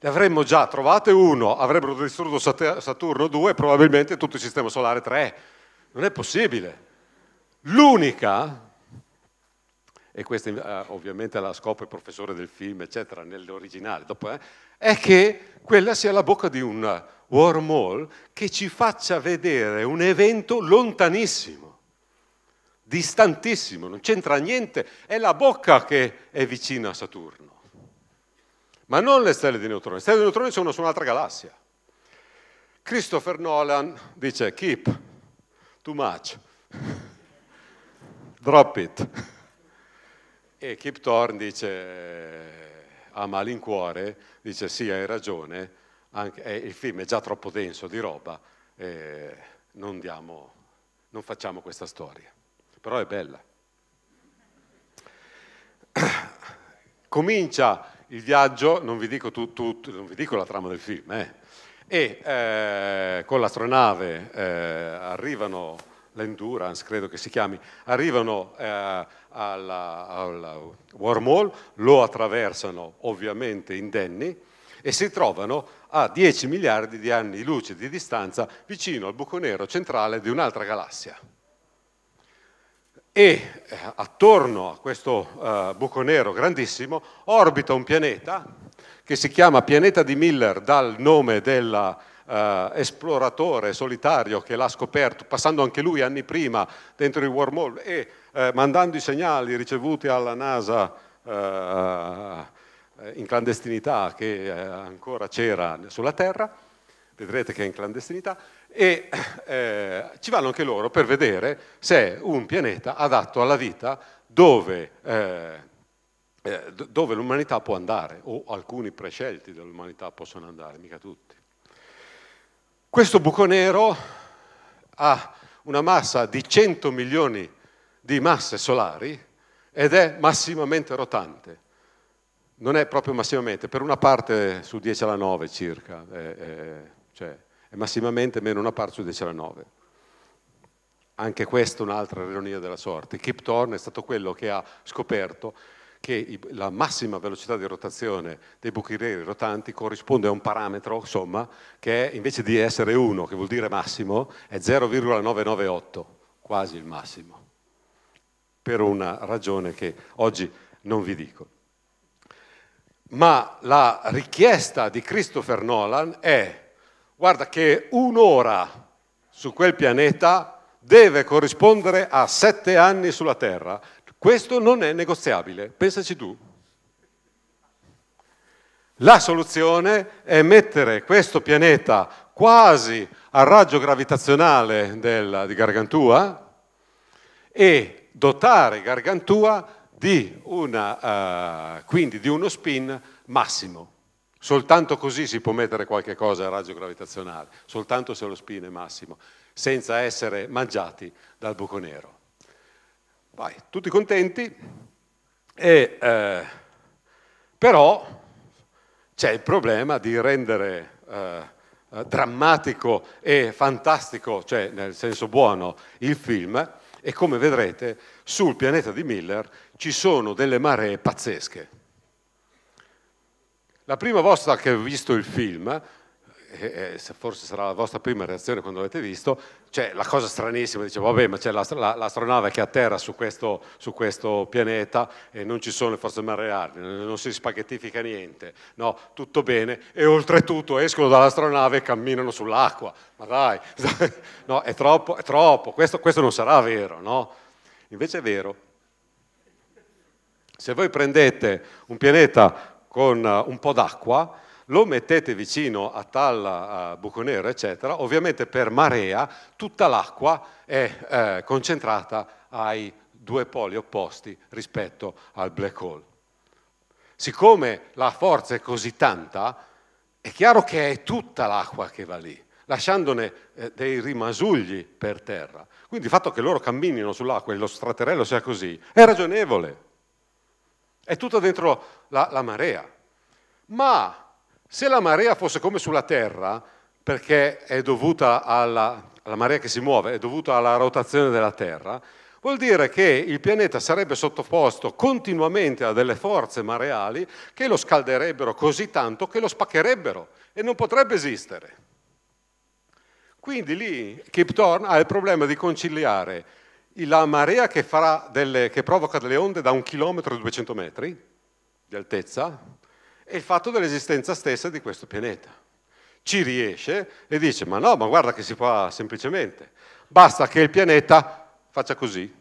Ne avremmo già trovate uno, avrebbero distrutto Saturno due, probabilmente tutto il Sistema Solare tre. Non è possibile. L'unica, e questa eh, ovviamente la scopre il professore del film, eccetera, nell'originale, dopo, eh, è che quella sia la bocca di un wormhole che ci faccia vedere un evento lontanissimo, distantissimo, non c'entra niente, è la bocca che è vicina a Saturno. Ma non le stelle di neutroni, le stelle di neutroni sono su un'altra galassia. Christopher Nolan dice keep, too much, drop it. E Kip Thorne dice a malincuore dice sì, hai ragione, anche, eh, il film è già troppo denso di roba, eh, non, diamo, non facciamo questa storia. Però è bella. Comincia il viaggio, non vi dico, tu, tu, non vi dico la trama del film, eh. e eh, con l'astronave eh, arrivano l'endurance, credo che si chiami, arrivano eh, al eh, wormhole, lo attraversano ovviamente indenni e si trovano a 10 miliardi di anni luce di distanza vicino al buco nero centrale di un'altra galassia. E eh, attorno a questo uh, buco nero grandissimo orbita un pianeta che si chiama pianeta di Miller dal nome dell'esploratore Uh, solitario che l'ha scoperto, passando anche lui anni prima dentro il wormhole e eh, mandando i segnali ricevuti alla NASA eh, in clandestinità che eh, ancora c'era sulla Terra, vedrete che è in clandestinità, e eh, ci vanno anche loro per vedere se è un pianeta adatto alla vita dove, eh, eh dove l'umanità può andare, o alcuni prescelti dell'umanità possono andare, mica tutti. Questo buco nero ha una massa di 100 milioni di di masse solari ed è massimamente rotante. Non è proprio massimamente, per una parte su 10 alla 9 circa, è, è, cioè è massimamente meno una parte su 10 alla 9. Anche questa è un'altra ironia della sorte. Kip Thorne è stato quello che ha scoperto che la massima velocità di rotazione dei buchi neri rotanti corrisponde a un parametro, insomma, che invece di essere 1, che vuol dire massimo, è 0,998, quasi il massimo per una ragione che oggi non vi dico. Ma la richiesta di Christopher Nolan è, guarda che un'ora su quel pianeta deve corrispondere a sette anni sulla Terra. Questo non è negoziabile, pensaci tu. La soluzione è mettere questo pianeta quasi al raggio gravitazionale del, di Gargantua e dotare Gargantua di, una, uh, quindi di uno spin massimo. Soltanto così si può mettere qualche cosa a raggio gravitazionale, soltanto se lo spin è massimo, senza essere mangiati dal buco nero. Vai, tutti contenti, e, eh, però c'è il problema di rendere eh, drammatico e fantastico, cioè nel senso buono, il film, e come vedrete sul pianeta di Miller ci sono delle maree pazzesche. La prima volta che ho visto il film eh, eh forse sarà la vostra prima reazione quando l'avete visto, cioè la cosa stranissima, dice vabbè ma c'è l'astronave che atterra su questo, su questo, pianeta e non ci sono le forze mareali, non si spaghettifica niente, no, tutto bene e oltretutto escono dall'astronave e camminano sull'acqua, ma dai, no, è troppo, è troppo, questo, questo non sarà vero, no? Invece è vero. Se voi prendete un pianeta con un po' d'acqua, lo mettete vicino a tal buco nero, eccetera, ovviamente per marea tutta l'acqua è eh, concentrata ai due poli opposti rispetto al black hole. Siccome la forza è così tanta, è chiaro che è tutta l'acqua che va lì, lasciandone eh, dei rimasugli per terra. Quindi il fatto che loro camminino sull'acqua e lo straterello sia così è ragionevole. È tutto dentro la, la marea. Ma se la marea fosse come sulla Terra, perché è dovuta alla, la marea che si muove, è dovuta alla rotazione della Terra, vuol dire che il pianeta sarebbe sottoposto continuamente a delle forze mareali che lo scalderebbero così tanto che lo spaccherebbero e non potrebbe esistere. Quindi lì Kip Thorne ha il problema di conciliare la marea che, delle, che provoca delle onde da un chilometro e 200 metri di altezza, è il fatto dell'esistenza stessa di questo pianeta. Ci riesce e dice, ma no, ma guarda che si fa semplicemente. Basta che il pianeta faccia così.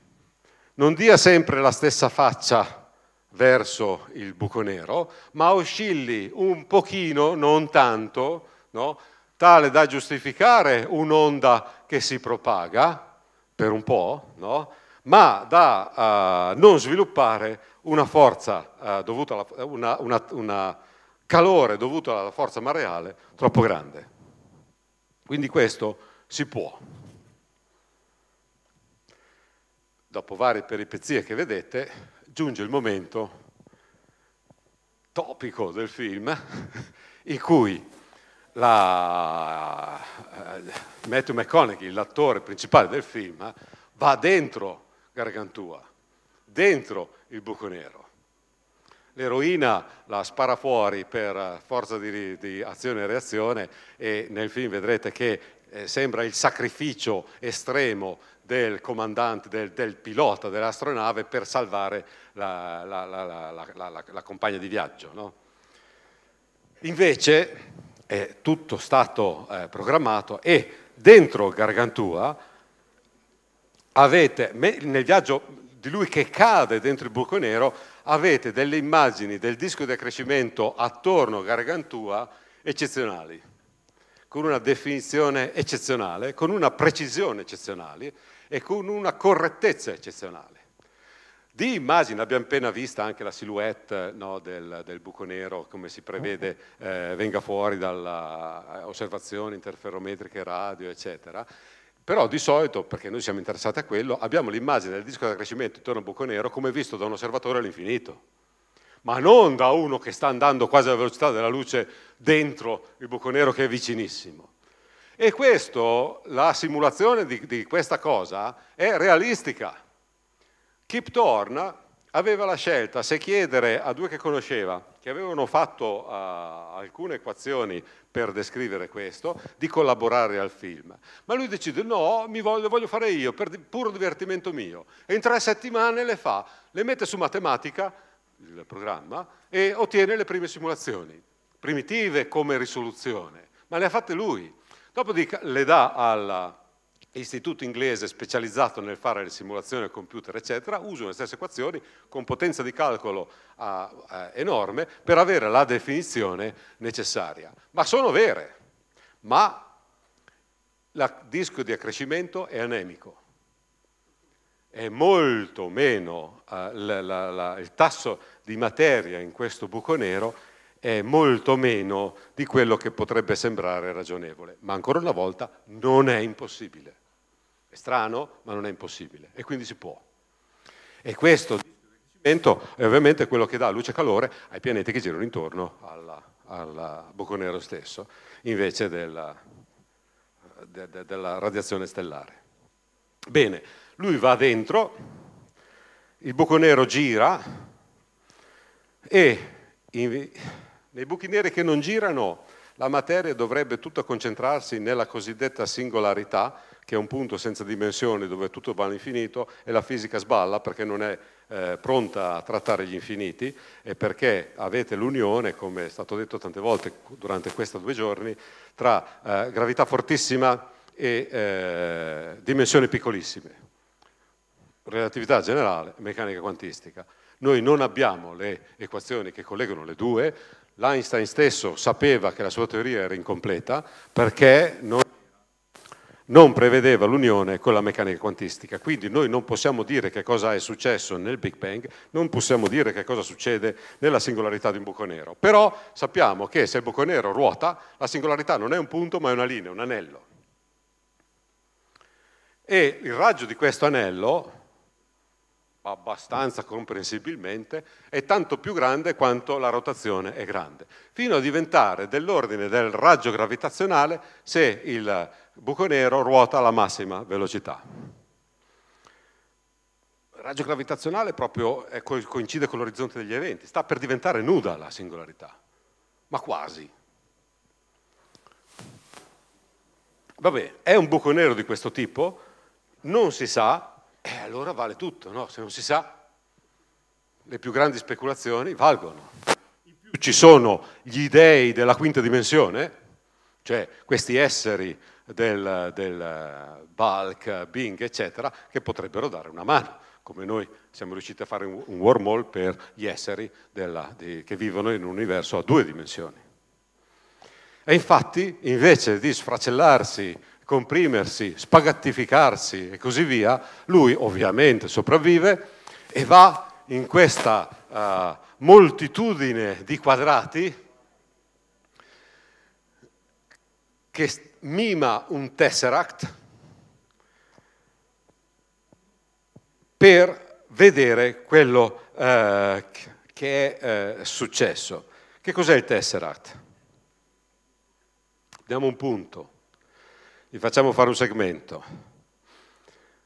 Non dia sempre la stessa faccia verso il buco nero, ma oscilli un pochino, non tanto, no? tale da giustificare un'onda che si propaga per un po', no? ma da uh, non sviluppare una forza uh, dovuta alla, una, una, una calore dovuto alla forza mareale troppo grande. Quindi questo si può. Dopo varie peripezie che vedete, giunge il momento topico del film in cui la, eh, Matthew McConaughey, l'attore principale del film, va dentro Gargantua, dentro il buco nero. L'eroina la spara fuori per eh, forza di, di azione e reazione e nel film vedrete che eh, sembra il sacrificio estremo del comandante, del, del pilota dell'astronave per salvare la, la, la, la compagna di viaggio. No? Invece è tutto stato eh, programmato e dentro Gargantua avete, nel viaggio di lui che cade dentro il buco nero, avete delle immagini del disco di accrescimento attorno a Gargantua eccezionali, con una definizione eccezionale, con una precisione eccezionale e con una correttezza eccezionale. Di immagini abbiamo appena vista anche la silhouette no, del, del, buco nero, come si prevede eh, venga fuori dalle eh, osservazioni interferometriche, radio, eccetera. Però di solito, perché noi siamo interessati a quello, abbiamo l'immagine del disco di accrescimento intorno al buco nero come visto da un osservatore all'infinito, ma non da uno che sta andando quasi alla velocità della luce dentro il buco nero che è vicinissimo. E questo, la simulazione di, di questa cosa è realistica. Kip Thorne aveva la scelta se chiedere a due che conosceva, che avevano fatto uh, alcune equazioni per descrivere questo, di collaborare al film. Ma lui decide no, mi voglio, voglio fare io, per di, puro divertimento mio. E in tre settimane le fa, le mette su matematica, il programma, e ottiene le prime simulazioni, primitive come risoluzione, ma le ha fatte lui. Dopodiché le dà alla istituto inglese specializzato nel fare le simulazioni al computer, eccetera, usano le stesse equazioni con potenza di calcolo a, ah, a, eh, enorme per avere la definizione necessaria. Ma sono vere, ma il disco di accrescimento è anemico. È molto meno, eh, la, la, la, il tasso di materia in questo buco nero è molto meno di quello che potrebbe sembrare ragionevole, ma ancora una volta non è impossibile strano, ma non è impossibile e quindi si può. E questo è ovviamente quello che dà luce e calore ai pianeti che girano intorno al buco nero stesso, invece della, de, de, della radiazione stellare. Bene, lui va dentro, il buco nero gira e in, nei buchi neri che non girano la materia dovrebbe tutta concentrarsi nella cosiddetta singolarità, che è un punto senza dimensioni dove tutto va all'infinito e la fisica sballa perché non è eh, pronta a trattare gli infiniti e perché avete l'unione, come è stato detto tante volte durante questi due giorni, tra eh, gravità fortissima e eh, dimensioni piccolissime. Relatività generale, meccanica quantistica. Noi non abbiamo le equazioni che collegano le due, l'Einstein stesso sapeva che la sua teoria era incompleta perché non non prevedeva l'unione con la meccanica quantistica. Quindi noi non possiamo dire che cosa è successo nel Big Bang, non possiamo dire che cosa succede nella singolarità di un buco nero. Però sappiamo che se il buco nero ruota, la singolarità non è un punto ma è una linea, un anello. E il raggio di questo anello, abbastanza comprensibilmente, è tanto più grande quanto la rotazione è grande, fino a diventare dell'ordine del raggio gravitazionale se il buco nero ruota alla massima velocità. Il raggio gravitazionale proprio coincide con l'orizzonte degli eventi, sta per diventare nuda la singolarità, ma quasi. Vabbè, è un buco nero di questo tipo, non si sa, e eh, allora vale tutto, no? Se non si sa, le più grandi speculazioni valgono. In più ci sono gli dei della quinta dimensione, cioè questi esseri del, del Bulk, Bing, eccetera, che potrebbero dare una mano, come noi siamo riusciti a fare un, un wormhole per gli esseri della, di, che vivono in un universo a due dimensioni. E infatti, invece di sfracellarsi, comprimersi, spagattificarsi e così via, lui ovviamente sopravvive e va in questa uh, moltitudine di quadrati che mima un tesseract per vedere quello eh, che è eh, successo. Che cos'è il tesseract? Diamo un punto, gli facciamo fare un segmento.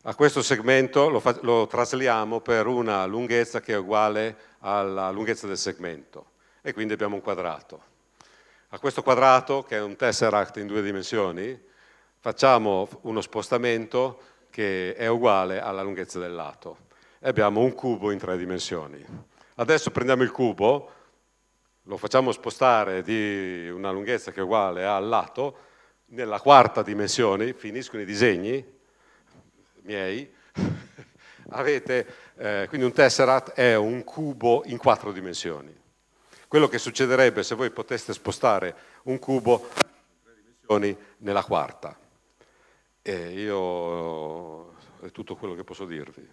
A questo segmento lo, lo trasliamo per una lunghezza che è uguale alla lunghezza del segmento e quindi abbiamo un quadrato a questo quadrato, che è un tesseract in due dimensioni, facciamo uno spostamento che è uguale alla lunghezza del lato e abbiamo un cubo in tre dimensioni. Adesso prendiamo il cubo, lo facciamo spostare di una lunghezza che è uguale al lato, nella quarta dimensione finiscono i disegni miei, avete eh, quindi un tesseract è un cubo in quattro dimensioni quello che succederebbe se voi poteste spostare un cubo nella quarta. E io è tutto quello che posso dirvi.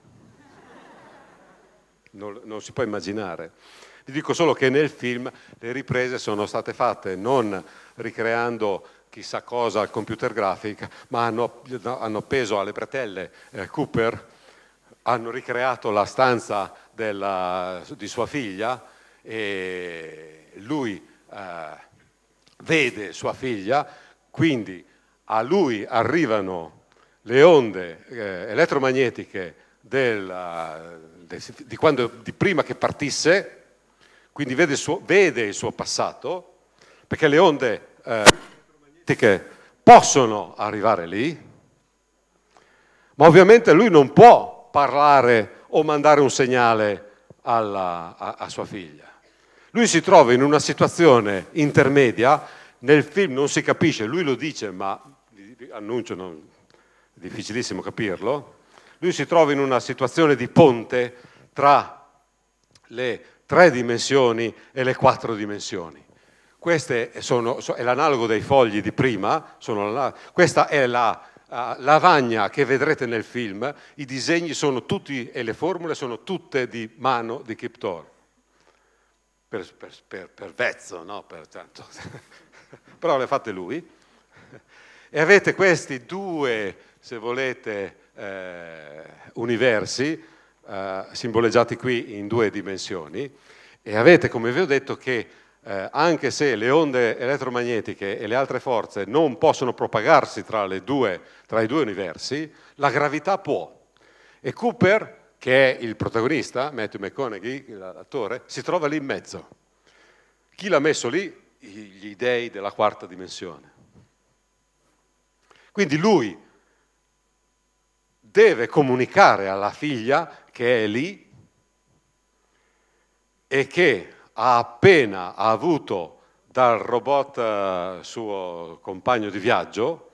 Non, non, si può immaginare. Vi dico solo che nel film le riprese sono state fatte non ricreando chissà cosa al computer grafica, ma hanno, hanno appeso alle bretelle eh, Cooper, hanno ricreato la stanza della, di sua figlia, e lui eh, vede sua figlia, quindi a lui arrivano le onde eh, elettromagnetiche del, de, di, quando, di, prima che partisse, quindi vede, suo, vede, il suo passato, perché le onde eh, elettromagnetiche possono arrivare lì, ma ovviamente lui non può parlare o mandare un segnale alla, a, a sua figlia. Lui si trova in una situazione intermedia, nel film non si capisce, lui lo dice, ma annuncio, non, è difficilissimo capirlo, lui si trova in una situazione di ponte tra le tre dimensioni e le quattro dimensioni. Questo sono, è l'analogo dei fogli di prima, sono, questa è la uh, lavagna che vedrete nel film, i disegni sono tutti e le formule sono tutte di mano di Kiptor per, per, per, per vezzo, no? però le fate lui. E avete questi due, se volete, eh, universi, eh, simboleggiati qui in due dimensioni, e avete, come vi ho detto, che eh, anche se le onde elettromagnetiche e le altre forze non possono propagarsi tra, due, tra i due universi, la gravità può. E Cooper che è il protagonista, Matthew McConaughey, l'attore, si trova lì in mezzo. Chi l'ha messo lì? Gli dei della quarta dimensione. Quindi lui deve comunicare alla figlia che è lì e che ha appena avuto dal robot eh, suo compagno di viaggio,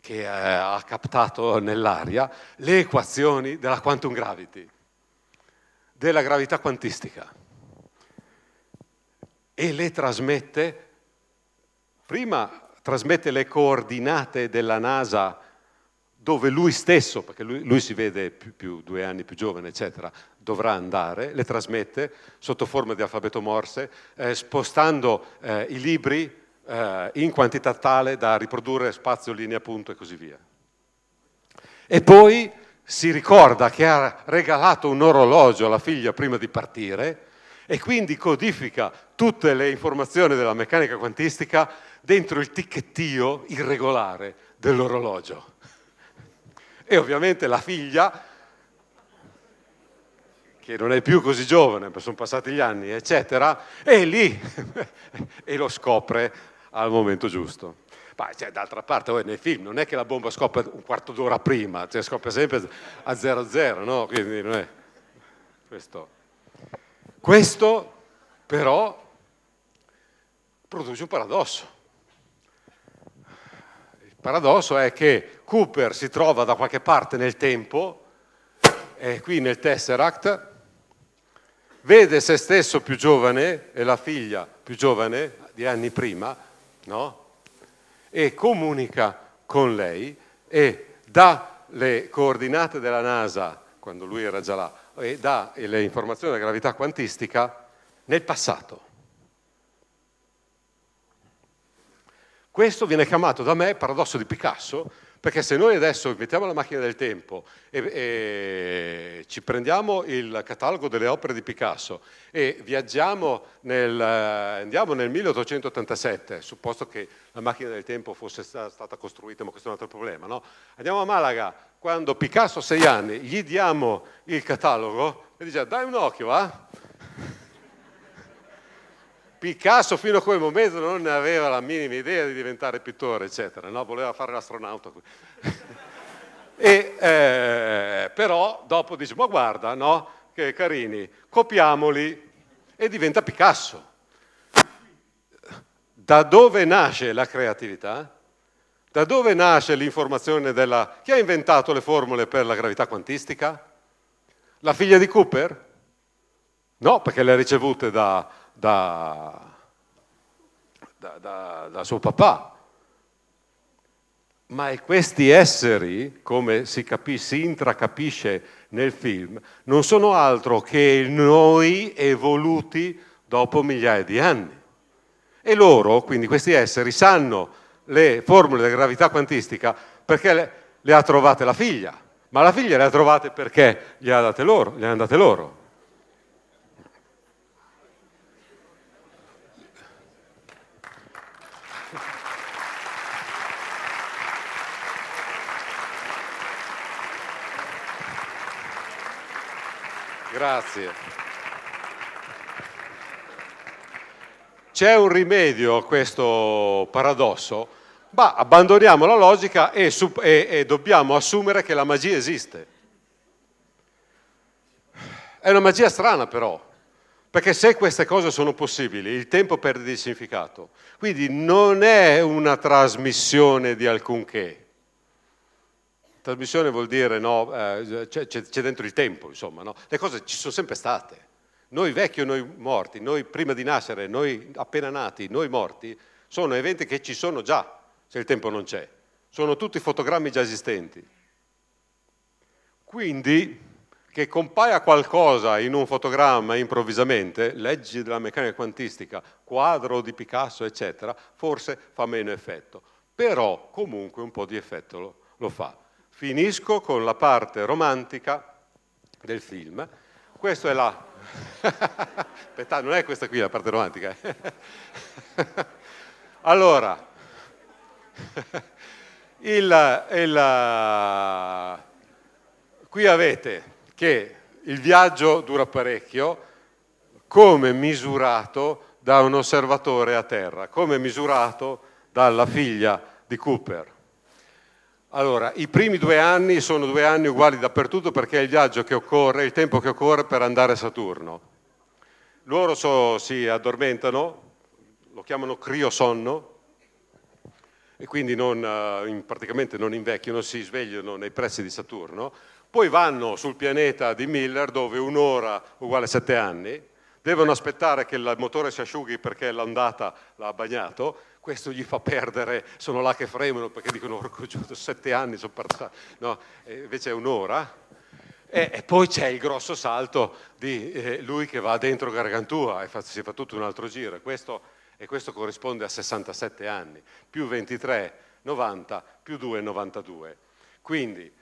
che eh, ha captato nell'aria le equazioni della quantum gravity, della gravità quantistica, e le trasmette, prima trasmette le coordinate della NASA dove lui stesso, perché lui, lui si vede più, più, due anni più giovane, eccetera, dovrà andare, le trasmette sotto forma di alfabeto morse, eh, spostando eh, i libri eh, in quantità tale da riprodurre spazio, linea, punto e così via. E poi si ricorda che ha regalato un orologio alla figlia prima di partire e quindi codifica tutte le informazioni della meccanica quantistica dentro il ticchettio irregolare dell'orologio. E ovviamente la figlia che non è più così giovane, sono passati gli anni, eccetera, è lì e lo scopre al momento giusto. Ma cioè, d'altra parte, oh, nei film non è che la bomba scoppia un quarto d'ora prima, cioè scoppia sempre a 00, no? Quindi non è questo. Questo però produce un paradosso. Il paradosso è che Cooper si trova da qualche parte nel tempo, è qui nel Tesseract, vede se stesso più giovane e la figlia più giovane di anni prima, no? E comunica con lei e dà le coordinate della NASA, quando lui era già là, e dà le informazioni della gravità quantistica nel passato. Questo viene chiamato da me paradosso di Picasso, perché se noi adesso mettiamo la macchina del tempo e, e, ci prendiamo il catalogo delle opere di Picasso e viaggiamo nel, eh, andiamo nel 1887, supposto che la macchina del tempo fosse stata costruita, ma questo è un altro problema, no? Andiamo a Malaga, quando Picasso ha sei anni, gli diamo il catalogo e dice dai un occhio, Eh? Picasso fino a quel momento non ne aveva la minima idea di diventare pittore, eccetera, no? voleva fare l'astronauta. e, eh, però dopo dice, ma guarda, no? che carini, copiamoli e diventa Picasso. Da dove nasce la creatività? Da dove nasce l'informazione della... Chi ha inventato le formule per la gravità quantistica? La figlia di Cooper? No, perché le ha ricevute da, da, da, da, da suo papà. Ma questi esseri, come si, capisce, si intracapisce nel film, non sono altro che noi evoluti dopo migliaia di anni. E loro, quindi questi esseri, sanno le formule della gravità quantistica perché le, le ha trovate la figlia, ma la figlia le ha trovate perché le ha date loro, gliele hanno date loro. Grazie. C'è un rimedio a questo paradosso? Ma abbandoniamo la logica e, e, e dobbiamo assumere che la magia esiste. È una magia strana però, perché se queste cose sono possibili, il tempo perde di significato. Quindi non è una trasmissione di alcunché Trasmissione vuol dire, no, eh, c'è dentro il tempo, insomma, no? le cose ci sono sempre state. Noi vecchi o noi morti, noi prima di nascere, noi appena nati, noi morti, sono eventi che ci sono già, se il tempo non c'è. Sono tutti fotogrammi già esistenti. Quindi che compaia qualcosa in un fotogramma improvvisamente, leggi della meccanica quantistica, quadro di Picasso, eccetera, forse fa meno effetto. Però comunque un po' di effetto lo, lo fa. Finisco con la parte romantica del film. Questo è la... Aspetta, non è questa qui la parte romantica. Eh. allora, il, il... Eh, qui avete che il viaggio dura parecchio, come misurato da un osservatore a terra, come misurato dalla figlia di Cooper. Allora, i primi due anni sono due anni uguali dappertutto perché è il viaggio che occorre, il tempo che occorre per andare a Saturno. Loro so, si addormentano, lo chiamano criosonno, e quindi non, eh, praticamente non invecchiano, si svegliano nei pressi di Saturno, poi vanno sul pianeta di Miller dove un'ora uguale a sette anni, devono aspettare che il motore si asciughi perché l'ondata l'ha bagnato, questo gli fa perdere, sono là che fremono perché dicono orco giusto, sette anni sono passati, no, invece è un'ora. E, e, poi c'è il grosso salto di eh, lui che va dentro Gargantua e fa, si fa tutto un altro giro, questo, e questo corrisponde a 67 anni, più 23, 90, più 2, 92. Quindi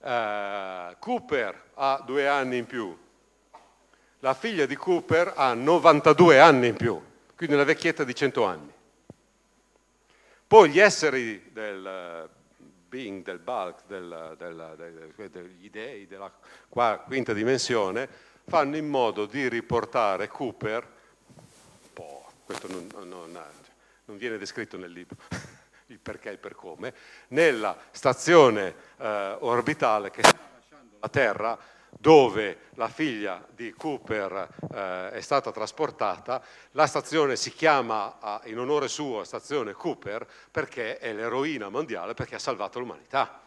eh, Cooper ha due anni in più, la figlia di Cooper ha 92 anni in più, quindi una vecchietta di 100 anni. Poi gli esseri del eh, being, del Bulk, del, del, del, degli dei della quinta dimensione fanno in modo di riportare Cooper, boh, questo non, non, non viene descritto nel libro, il perché e il per come, nella stazione eh, orbitale che sta lasciando la Terra dove la figlia di Cooper eh, è stata trasportata, la stazione si chiama in onore suo stazione Cooper perché è l'eroina mondiale, perché ha salvato l'umanità,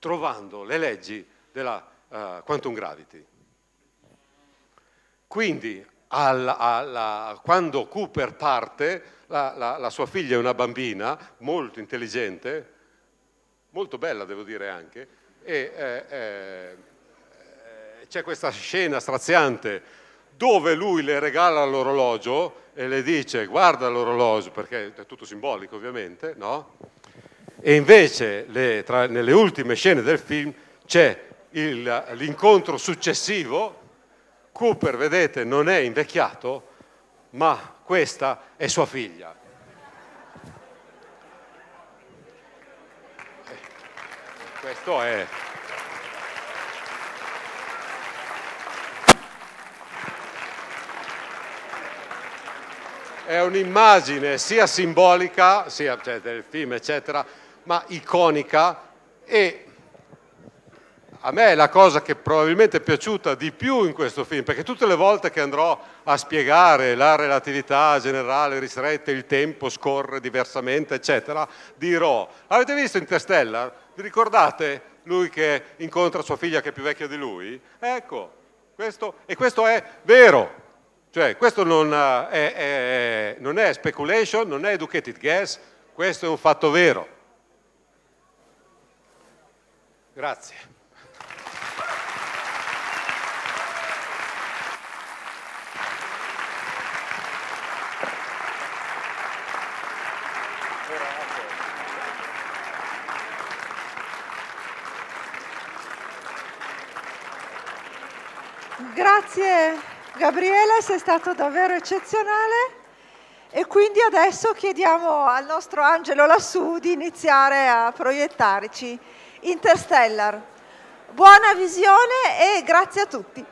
trovando le leggi della eh, quantum gravity. Quindi alla, alla, quando Cooper parte, la, la, la sua figlia è una bambina molto intelligente, molto bella devo dire anche, e, eh, eh, c'è questa scena straziante dove lui le regala l'orologio e le dice guarda l'orologio, perché è tutto simbolico ovviamente, no? E invece le, tra, nelle ultime scene del film c'è l'incontro successivo, Cooper, vedete, non è invecchiato, ma questa è sua figlia. Eh, questo è è un'immagine sia simbolica, sia cioè, del film eccetera, ma iconica e a me è la cosa che probabilmente è piaciuta di più in questo film, perché tutte le volte che andrò a spiegare la relatività generale ristretta, il tempo scorre diversamente, eccetera, dirò, avete visto Interstellar? Vi ricordate lui che incontra sua figlia che è più vecchia di lui? Ecco, questo, e questo è vero, cioè, questo non eh, è, è, non è speculation, non è educated guess, questo è un fatto vero. Grazie. Grazie Gabriele, sei stato davvero eccezionale e quindi adesso chiediamo al nostro angelo lassù di iniziare a proiettarci Interstellar. Buona visione e grazie a tutti.